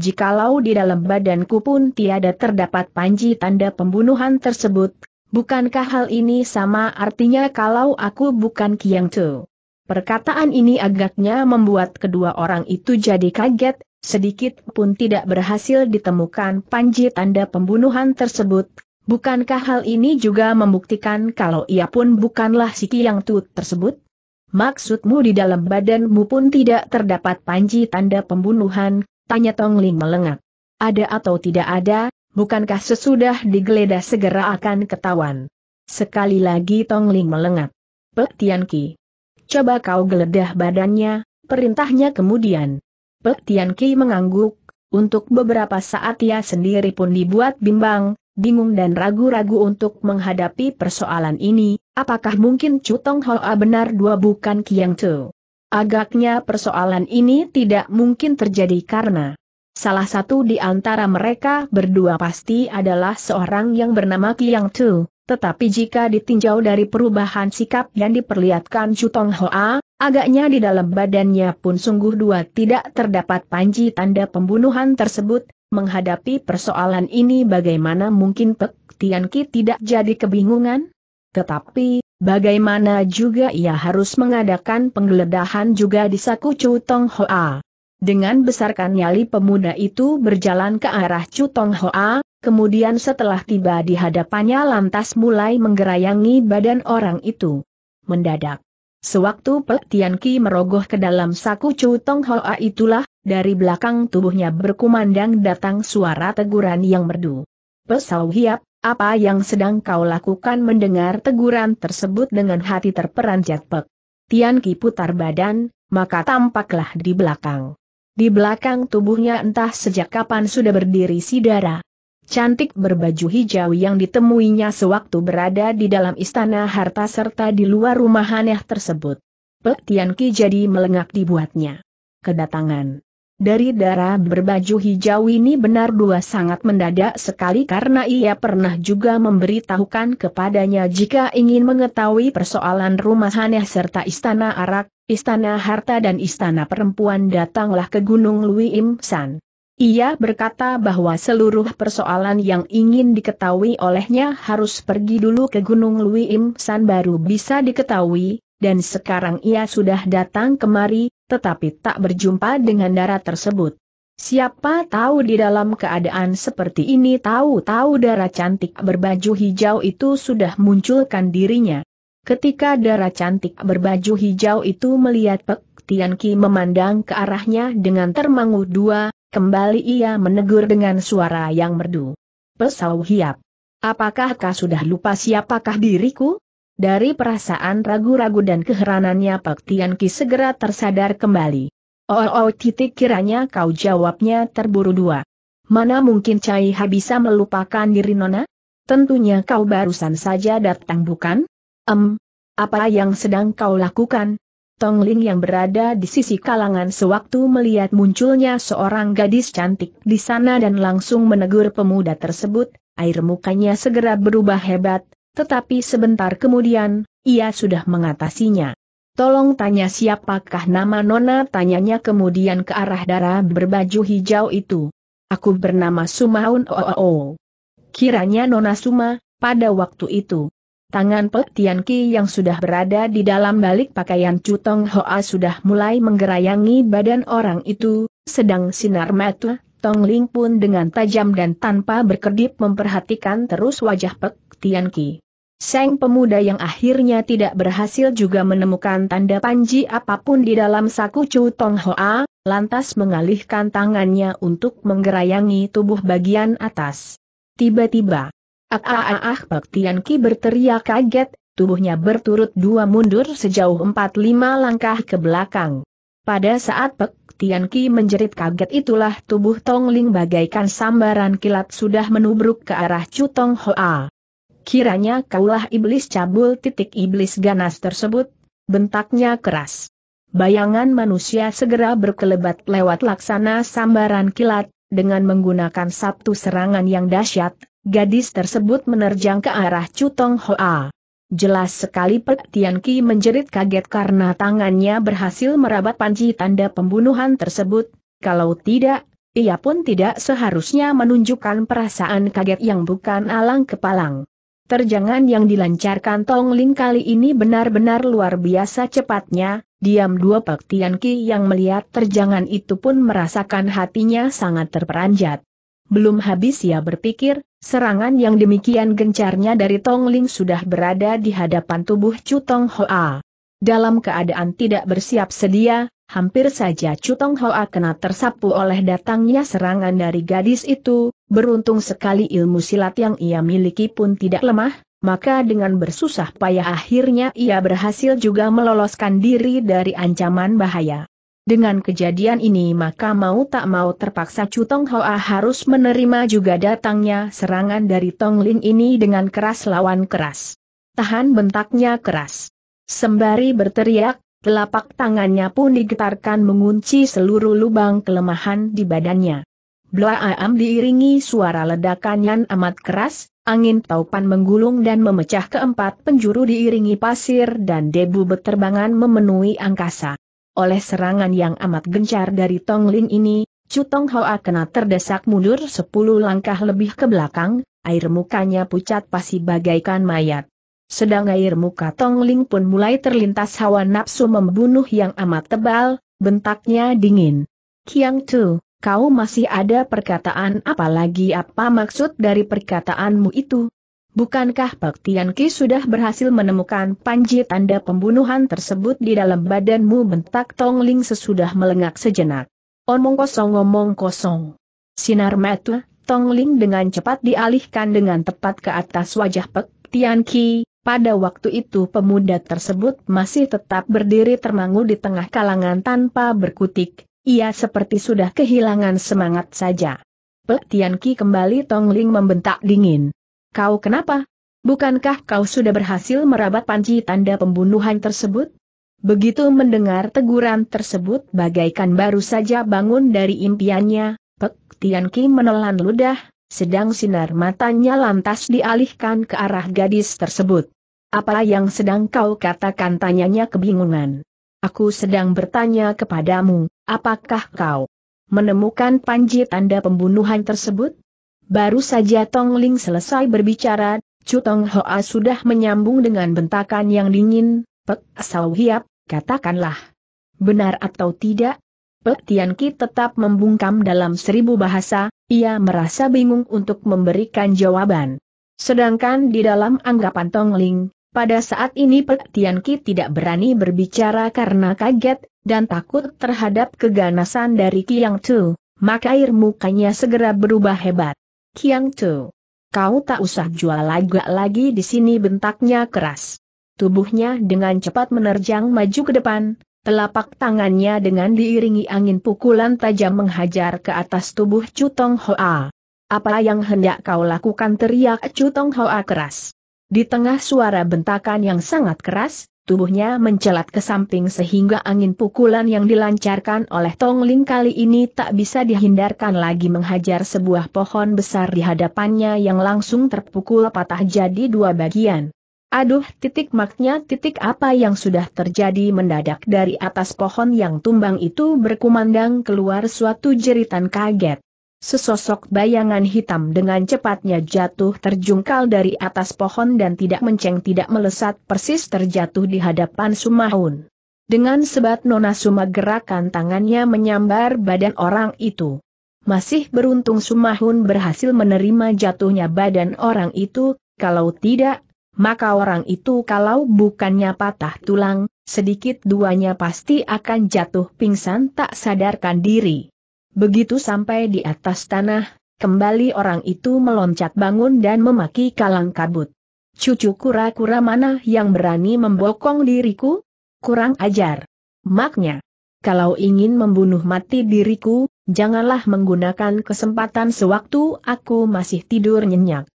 jikalau di dalam badanku pun tiada terdapat panji tanda pembunuhan tersebut, bukankah hal ini sama artinya kalau aku bukan Kiang Chu? Perkataan ini agaknya membuat kedua orang itu jadi kaget, sedikit pun tidak berhasil ditemukan panji tanda pembunuhan tersebut, Bukankah hal ini juga membuktikan kalau ia pun bukanlah si Kiang Tu tersebut? Maksudmu di dalam badanmu pun tidak terdapat panji tanda pembunuhan, Tanya Tong Ling melengak. Ada atau tidak ada, bukankah sesudah digeledah segera akan ketahuan? Sekali lagi Tong Ling melengak. Pek Tian Ki. Coba kau geledah badannya, perintahnya kemudian. Pek Tian Ki mengangguk, untuk beberapa saat ia sendiri pun dibuat bimbang, bingung dan ragu-ragu untuk menghadapi persoalan ini, apakah mungkin Chu Hoa benar dua bukan Kiang Tu? Agaknya persoalan ini tidak mungkin terjadi karena salah satu di antara mereka berdua pasti adalah seorang yang bernama Kiang Tu. Tetapi jika ditinjau dari perubahan sikap yang diperlihatkan Chu Tong Hoa, agaknya di dalam badannya pun sungguh dua tidak terdapat panji tanda pembunuhan tersebut, menghadapi persoalan ini bagaimana mungkin Pek Tian Ki tidak jadi kebingungan? Tetapi, bagaimana juga ia harus mengadakan penggeledahan juga di saku Chu Tong Hoa. Dengan besarkan nyali pemuda itu berjalan ke arah Chu Tong Hoa, kemudian setelah tiba di hadapannya lantas mulai menggerayangi badan orang itu. Mendadak. Sewaktu Pek Tian Ki merogoh ke dalam saku Chu Tong Hoa itulah, dari belakang tubuhnya berkumandang datang suara teguran yang merdu. Pesau hiap, apa yang sedang kau lakukan mendengar teguran tersebut dengan hati terperanjat pek. Tian Ki putar badan, maka tampaklah di belakang. Di belakang tubuhnya entah sejak kapan sudah berdiri si darah. Cantik berbaju hijau yang ditemuinya sewaktu berada di dalam istana harta serta di luar rumah aneh tersebut. Pek Tian Ki jadi melengak dibuatnya. Kedatangan dari darah berbaju hijau ini benar dua sangat mendadak sekali karena ia pernah juga memberitahukan kepadanya jika ingin mengetahui persoalan rumah aneh serta istana arak, istana harta dan istana perempuan datanglah ke Gunung Lui Im San. Ia berkata bahwa seluruh persoalan yang ingin diketahui olehnya harus pergi dulu ke Gunung Lui Im San baru bisa diketahui, dan sekarang ia sudah datang kemari, tetapi tak berjumpa dengan darah tersebut. Siapa tahu di dalam keadaan seperti ini tahu-tahu darah cantik berbaju hijau itu sudah munculkan dirinya. Ketika darah cantik berbaju hijau itu melihat Pek Tian Ki memandang ke arahnya dengan termangu dua, kembali ia menegur dengan suara yang merdu. Pesau hiap. Apakah kau sudah lupa siapakah diriku? Dari perasaan ragu-ragu dan keheranannya Pak Tian Ki segera tersadar kembali. Oh, oh, titik kiranya kau jawabnya terburu dua. Mana mungkin Cai Ha bisa melupakan diri Nona? Tentunya kau barusan saja datang bukan? Em, apa yang sedang kau lakukan? Tong Ling yang berada di sisi kalangan sewaktu melihat munculnya seorang gadis cantik di sana dan langsung menegur pemuda tersebut, air mukanya segera berubah hebat, tetapi sebentar kemudian, ia sudah mengatasinya. Tolong tanya siapakah nama Nona tanyanya kemudian ke arah darah berbaju hijau itu. Aku bernama Sumaun oh. oh, oh. Kiranya Nona Suma, pada waktu itu. Tangan Pek Tian Ki yang sudah berada di dalam balik pakaian Cutong Hoa sudah mulai menggerayangi badan orang itu, sedang sinar mata Tong Ling pun dengan tajam dan tanpa berkedip memperhatikan terus wajah Pek Tian Ki. Seng pemuda yang akhirnya tidak berhasil juga menemukan tanda panji apapun di dalam saku Chu Tong Hoa, lantas mengalihkan tangannya untuk menggerayangi tubuh bagian atas. Tiba-tiba, ah ah ah Pek Tian Ki berteriak kaget, tubuhnya berturut dua mundur sejauh 4-5 langkah ke belakang. Pada saat Pek Tian Ki menjerit kaget itulah tubuh Tong Ling bagaikan sambaran kilat sudah menubruk ke arah Chu Tong Hoa. Kiranya kaulah iblis cabul titik iblis ganas tersebut, bentaknya keras. Bayangan manusia segera berkelebat lewat laksana sambaran kilat, dengan menggunakan satu serangan yang dahsyat, gadis tersebut menerjang ke arah Chu Tong Hoa. Jelas sekali Pek Tian Ki menjerit kaget karena tangannya berhasil merabat panci tanda pembunuhan tersebut. Kalau tidak, ia pun tidak seharusnya menunjukkan perasaan kaget yang bukan alang kepalang. Terjangan yang dilancarkan Tong Ling kali ini benar-benar luar biasa cepatnya, diam dua Pek Tian Ki yang melihat terjangan itu pun merasakan hatinya sangat terperanjat. Belum habis ia berpikir, serangan yang demikian gencarnya dari Tong Ling sudah berada di hadapan tubuh Chu Tong Hoa. Dalam keadaan tidak bersiap sedia, hampir saja Chu Tong Hoa kena tersapu oleh datangnya serangan dari gadis itu, beruntung sekali ilmu silat yang ia miliki pun tidak lemah, maka dengan bersusah payah akhirnya ia berhasil juga meloloskan diri dari ancaman bahaya. Dengan kejadian ini maka mau tak mau terpaksa Cutong Hoa harus menerima juga datangnya serangan dari Tong Lin ini dengan keras lawan keras. Tahan bentaknya keras. Sembari berteriak, telapak tangannya pun digetarkan mengunci seluruh lubang kelemahan di badannya. Aam diiringi suara ledakan yang amat keras, angin taupan menggulung dan memecah keempat penjuru diiringi pasir dan debu beterbangan memenuhi angkasa. Oleh serangan yang amat gencar dari Tong Lin ini, Chu Tong Hoa kena terdesak mundur sepuluh langkah lebih ke belakang, air mukanya pucat pasi bagaikan mayat. Sedang air muka Tong Ling pun mulai terlintas hawa nafsu membunuh yang amat tebal, bentaknya dingin. Kiang Tu, kau masih ada perkataan apa lagi apa maksud dari perkataanmu itu? Bukankah Pak Tian Ki sudah berhasil menemukan panji tanda pembunuhan tersebut di dalam badanmu bentak Tong Ling sesudah melengak sejenak. Omong kosong omong kosong. Sinar mata, Tong Ling dengan cepat dialihkan dengan tepat ke atas wajah Pek Tian Ki, pada waktu itu pemuda tersebut masih tetap berdiri termangu di tengah kalangan tanpa berkutik, ia seperti sudah kehilangan semangat saja. Pek Tian Ki kembali Tong Ling membentak dingin. Kau kenapa? Bukankah kau sudah berhasil merabat panci tanda pembunuhan tersebut? Begitu mendengar teguran tersebut bagaikan baru saja bangun dari impiannya, Pek Tian Ki menelan ludah, sedang sinar matanya lantas dialihkan ke arah gadis tersebut. Apa yang sedang kau katakan tanyanya kebingungan. Aku sedang bertanya kepadamu, apakah kau menemukan panji tanda pembunuhan tersebut? Baru saja Tong Ling selesai berbicara, Chu Tong Hoa sudah menyambung dengan bentakan yang dingin, Pek Sau Hiap, katakanlah. Benar atau tidak? Pek Tian Ki tetap membungkam dalam seribu bahasa, ia merasa bingung untuk memberikan jawaban. Sedangkan di dalam anggapan Tong Ling, pada saat ini Pek Tian Ki tidak berani berbicara karena kaget, dan takut terhadap keganasan dari Qiang Tu, maka air mukanya segera berubah hebat. Kiang Tu. Kau tak usah jual lagak lagi di sini bentaknya keras. Tubuhnya dengan cepat menerjang maju ke depan, telapak tangannya dengan diiringi angin pukulan tajam menghajar ke atas tubuh Cutong Hoa. Apa yang hendak kau lakukan teriak Cutong Hoa keras. Di tengah suara bentakan yang sangat keras, tubuhnya mencelat ke samping sehingga angin pukulan yang dilancarkan oleh Tong Ling kali ini tak bisa dihindarkan lagi menghajar sebuah pohon besar di hadapannya yang langsung terpukul patah jadi dua bagian. Aduh titik maknya titik apa yang sudah terjadi mendadak dari atas pohon yang tumbang itu berkumandang keluar suatu jeritan kaget. Sesosok bayangan hitam dengan cepatnya jatuh terjungkal dari atas pohon dan tidak menceng tidak melesat persis terjatuh di hadapan Sumahun. Dengan sebat Nona Suma gerakan tangannya menyambar badan orang itu. Masih beruntung Sumahun berhasil menerima jatuhnya badan orang itu, kalau tidak, maka orang itu kalau bukannya patah tulang, sedikit duanya pasti akan jatuh pingsan tak sadarkan diri. Begitu sampai di atas tanah, kembali orang itu meloncat bangun dan memaki kalang kabut. Cucu kura-kura mana yang berani membokong diriku? Kurang ajar. Maknya. Kalau ingin membunuh mati diriku, janganlah menggunakan kesempatan sewaktu aku masih tidur nyenyak.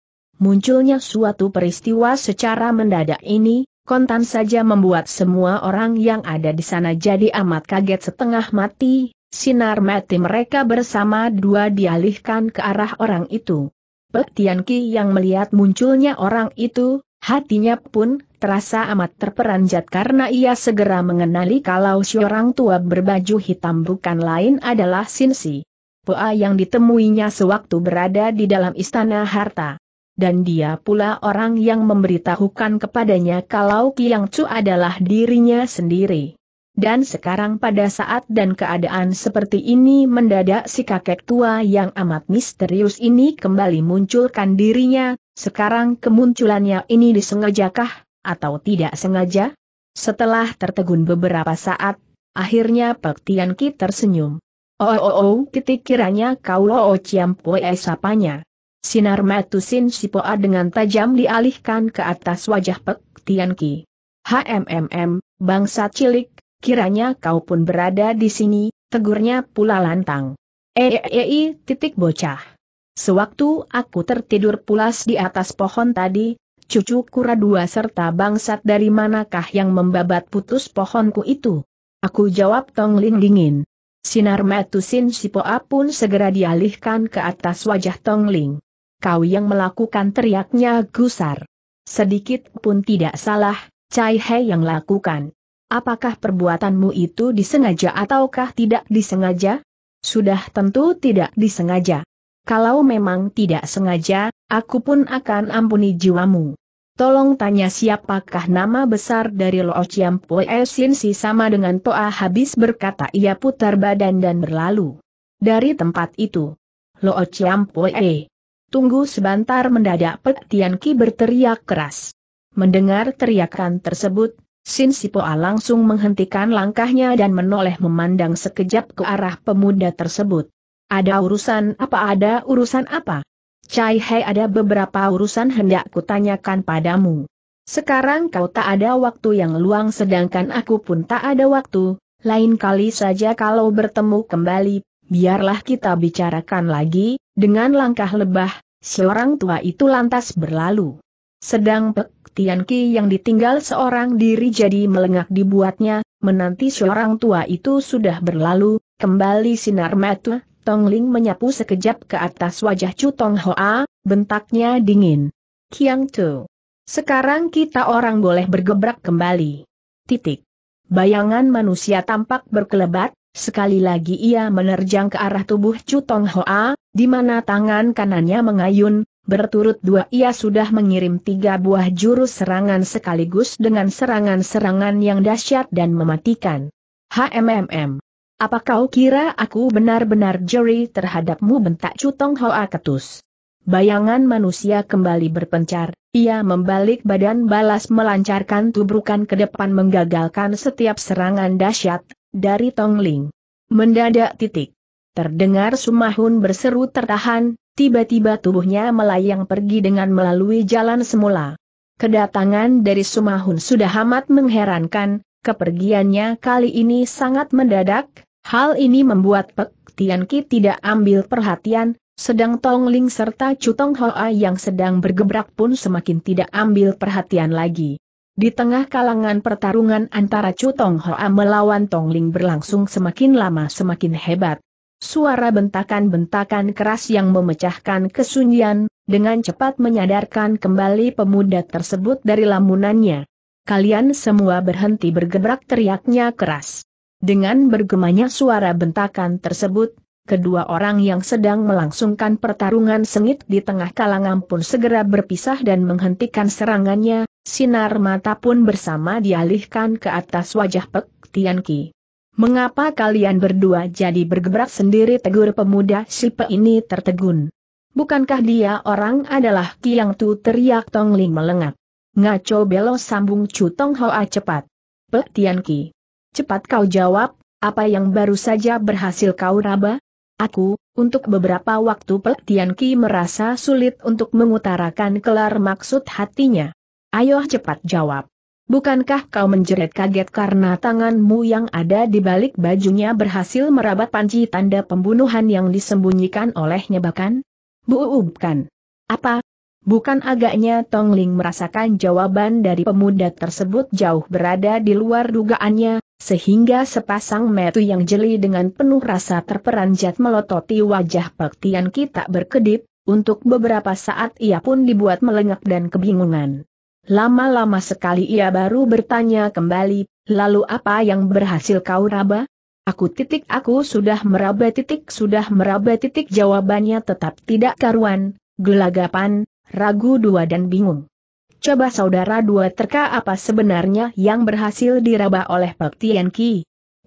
Munculnya suatu peristiwa secara mendadak ini, kontan saja membuat semua orang yang ada di sana jadi amat kaget setengah mati, Sinar mati mereka bersama dua dialihkan ke arah orang itu. Pek yang melihat munculnya orang itu, hatinya pun terasa amat terperanjat karena ia segera mengenali kalau si orang tua berbaju hitam bukan lain adalah Sinsi. Poa yang ditemuinya sewaktu berada di dalam istana harta. Dan dia pula orang yang memberitahukan kepadanya kalau Kiang Chu adalah dirinya sendiri dan sekarang pada saat dan keadaan seperti ini mendadak si kakek tua yang amat misterius ini kembali munculkan dirinya, sekarang kemunculannya ini disengajakah, atau tidak sengaja? Setelah tertegun beberapa saat, akhirnya Pek Tian Ki tersenyum. Oh oh oh, titik kiranya kau lo oh, ciampoe sapanya. Sinar sin si poa dengan tajam dialihkan ke atas wajah Pek Tian Ki. HMMM, bangsa cilik, Kiranya kau pun berada di sini, tegurnya pula lantang. Eeei, eh, eh, eh, titik bocah. Sewaktu aku tertidur pulas di atas pohon tadi, cucu kura dua serta bangsat dari manakah yang membabat putus pohonku itu? Aku jawab Tong Ling dingin. Sinar metusin sipoa pun segera dialihkan ke atas wajah Tong Ling. Kau yang melakukan teriaknya gusar. Sedikit pun tidak salah, Cai He yang lakukan. Apakah perbuatanmu itu disengaja ataukah tidak disengaja? Sudah tentu tidak disengaja. Kalau memang tidak sengaja, aku pun akan ampuni jiwamu. Tolong tanya siapakah nama besar dari Lo Chiam Pue Sin Si sama dengan Toa habis berkata ia putar badan dan berlalu. Dari tempat itu, Lo Chiam Pue. Tunggu sebentar mendadak Pek Tian Ki berteriak keras. Mendengar teriakan tersebut, Sin Sipoa langsung menghentikan langkahnya dan menoleh memandang sekejap ke arah pemuda tersebut. Ada urusan apa ada urusan apa? Cai Hei ada beberapa urusan hendak kutanyakan padamu. Sekarang kau tak ada waktu yang luang sedangkan aku pun tak ada waktu, lain kali saja kalau bertemu kembali, biarlah kita bicarakan lagi, dengan langkah lebah, seorang tua itu lantas berlalu. Sedang Pek Tian Ki yang ditinggal seorang diri jadi melengak dibuatnya, menanti seorang tua itu sudah berlalu, kembali sinar mata, Ling menyapu sekejap ke atas wajah Chu Tong Hoa, bentaknya dingin. Kiang Tu. Sekarang kita orang boleh bergebrak kembali. Titik. Bayangan manusia tampak berkelebat, sekali lagi ia menerjang ke arah tubuh Chu Tong Hoa, di mana tangan kanannya mengayun, berturut dua ia sudah mengirim tiga buah jurus serangan sekaligus dengan serangan-serangan yang dahsyat dan mematikan. HMMM. Apa kau kira aku benar-benar jeri terhadapmu bentak Cutong Hoa Ketus? Bayangan manusia kembali berpencar, ia membalik badan balas melancarkan tubrukan ke depan menggagalkan setiap serangan dahsyat, dari Tongling. Mendadak titik. Terdengar Sumahun berseru tertahan, tiba-tiba tubuhnya melayang pergi dengan melalui jalan semula. Kedatangan dari Sumahun sudah amat mengherankan, kepergiannya kali ini sangat mendadak, hal ini membuat Pek Tian tidak ambil perhatian, sedang Tong Ling serta Chu Tong Hoa yang sedang bergebrak pun semakin tidak ambil perhatian lagi. Di tengah kalangan pertarungan antara Chu Tong Hoa melawan Tong Ling berlangsung semakin lama semakin hebat. Suara bentakan-bentakan keras yang memecahkan kesunyian, dengan cepat menyadarkan kembali pemuda tersebut dari lamunannya. Kalian semua berhenti bergebrak teriaknya keras. Dengan bergemanya suara bentakan tersebut, kedua orang yang sedang melangsungkan pertarungan sengit di tengah kalangan pun segera berpisah dan menghentikan serangannya, sinar mata pun bersama dialihkan ke atas wajah Pek Ki. Mengapa kalian berdua jadi bergebrak sendiri tegur pemuda Sipe ini tertegun. Bukankah dia orang adalah Kiang Tu teriak Tong Ling melengak. Ngaco belo sambung Chu Tong Hoa cepat. Pe Tian Ki. Cepat kau jawab, apa yang baru saja berhasil kau raba? Aku, untuk beberapa waktu Pe Tian Ki merasa sulit untuk mengutarakan kelar maksud hatinya. Ayo cepat jawab. Bukankah kau menjerit kaget karena tanganmu yang ada di balik bajunya berhasil merabat panci tanda pembunuhan yang disembunyikan olehnya bahkan? Bu bukan. Apa? Bukan agaknya Tong Ling merasakan jawaban dari pemuda tersebut jauh berada di luar dugaannya, sehingga sepasang metu yang jeli dengan penuh rasa terperanjat melototi wajah Pek Tian kita berkedip, untuk beberapa saat ia pun dibuat melengak dan kebingungan. Lama-lama sekali ia baru bertanya kembali, lalu apa yang berhasil kau raba? Aku titik aku sudah meraba titik sudah meraba titik jawabannya tetap tidak karuan, gelagapan, ragu dua dan bingung. Coba saudara dua terka apa sebenarnya yang berhasil diraba oleh Pak Tian Ki?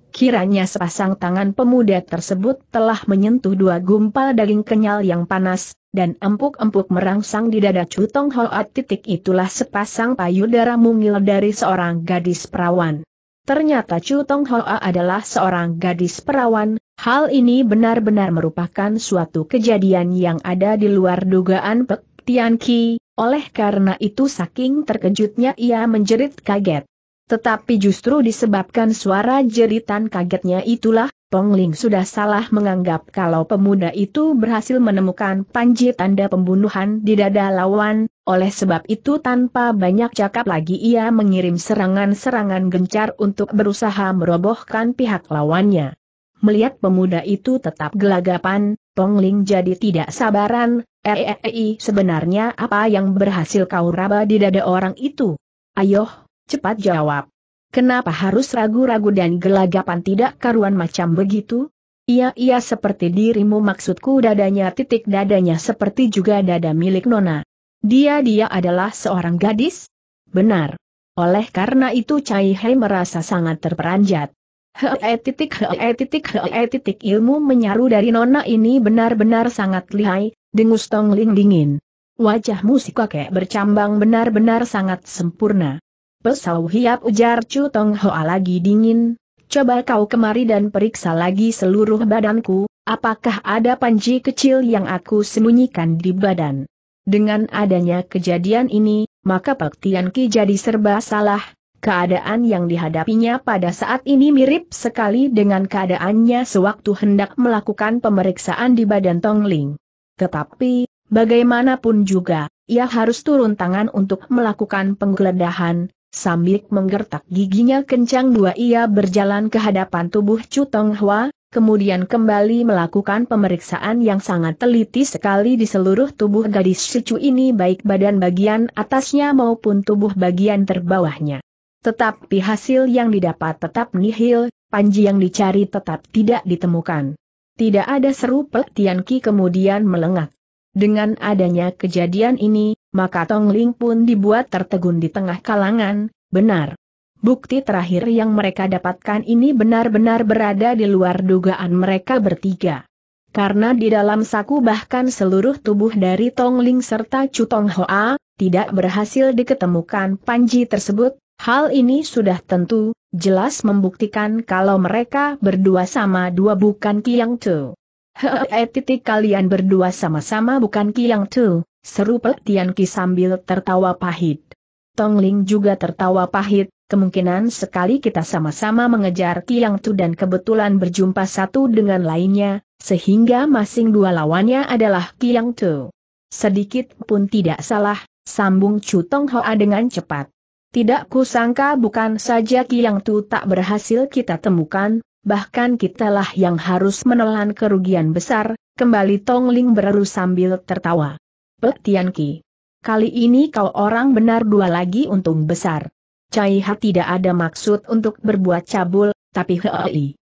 Kiranya sepasang tangan pemuda tersebut telah menyentuh dua gumpal daging kenyal yang panas, dan empuk-empuk merangsang di dada Cutong Hoat titik itulah sepasang payudara mungil dari seorang gadis perawan. Ternyata Cutong Hoa adalah seorang gadis perawan, hal ini benar-benar merupakan suatu kejadian yang ada di luar dugaan Pek Tian Ki, oleh karena itu saking terkejutnya ia menjerit kaget. Tetapi justru disebabkan suara jeritan kagetnya itulah, Pong Ling sudah salah menganggap kalau pemuda itu berhasil menemukan panji tanda pembunuhan di dada lawan, oleh sebab itu tanpa banyak cakap lagi ia mengirim serangan-serangan gencar untuk berusaha merobohkan pihak lawannya. Melihat pemuda itu tetap gelagapan, Pong Ling jadi tidak sabaran, eee eh, -e eh, eh, sebenarnya apa yang berhasil kau raba di dada orang itu? Ayo cepat jawab. Kenapa harus ragu-ragu dan gelagapan tidak karuan macam begitu? Iya-iya seperti dirimu maksudku dadanya titik dadanya seperti juga dada milik Nona. Dia-dia adalah seorang gadis? Benar. Oleh karena itu Cai Hei merasa sangat terperanjat. He titik he titik he titik ilmu menyaru dari Nona ini benar-benar sangat lihai, dengus Tong Ling dingin. Wajahmu si kakek bercambang benar-benar sangat sempurna. Pesau hiap ujar Chu Tong Hoa lagi dingin, coba kau kemari dan periksa lagi seluruh badanku, apakah ada panji kecil yang aku sembunyikan di badan. Dengan adanya kejadian ini, maka Pak Tian Ki jadi serba salah, keadaan yang dihadapinya pada saat ini mirip sekali dengan keadaannya sewaktu hendak melakukan pemeriksaan di badan Tong Ling. Tetapi, bagaimanapun juga, ia harus turun tangan untuk melakukan penggeledahan, Sambil menggertak giginya kencang dua ia berjalan ke hadapan tubuh Chu Tong Hwa, kemudian kembali melakukan pemeriksaan yang sangat teliti sekali di seluruh tubuh gadis Chu ini baik badan bagian atasnya maupun tubuh bagian terbawahnya. Tetapi hasil yang didapat tetap nihil, panji yang dicari tetap tidak ditemukan. Tidak ada serupa Tian Ki kemudian melengak. Dengan adanya kejadian ini, maka Tong Ling pun dibuat tertegun di tengah kalangan, benar. Bukti terakhir yang mereka dapatkan ini benar-benar berada di luar dugaan mereka bertiga. Karena di dalam saku bahkan seluruh tubuh dari Tong Ling serta Chu Tong Hoa, tidak berhasil diketemukan panji tersebut, hal ini sudah tentu, jelas membuktikan kalau mereka berdua sama dua bukan Kiang Chu. Hei titik kalian berdua sama-sama bukan Kiang Tu, seru Pek Tian Ki sambil tertawa pahit. Tong Ling juga tertawa pahit, kemungkinan sekali kita sama-sama mengejar Kiang Tu dan kebetulan berjumpa satu dengan lainnya, sehingga masing dua lawannya adalah Kiang Tu. Sedikit pun tidak salah, sambung Chu Tong Hoa dengan cepat. Tidak kusangka bukan saja Kiang Tu tak berhasil kita temukan, bahkan kitalah yang harus menelan kerugian besar, kembali Tong Ling berseru sambil tertawa. Pek Tian Ki. Kali ini kau orang benar dua lagi untung besar. Cai Ha tidak ada maksud untuk berbuat cabul, tapi hei.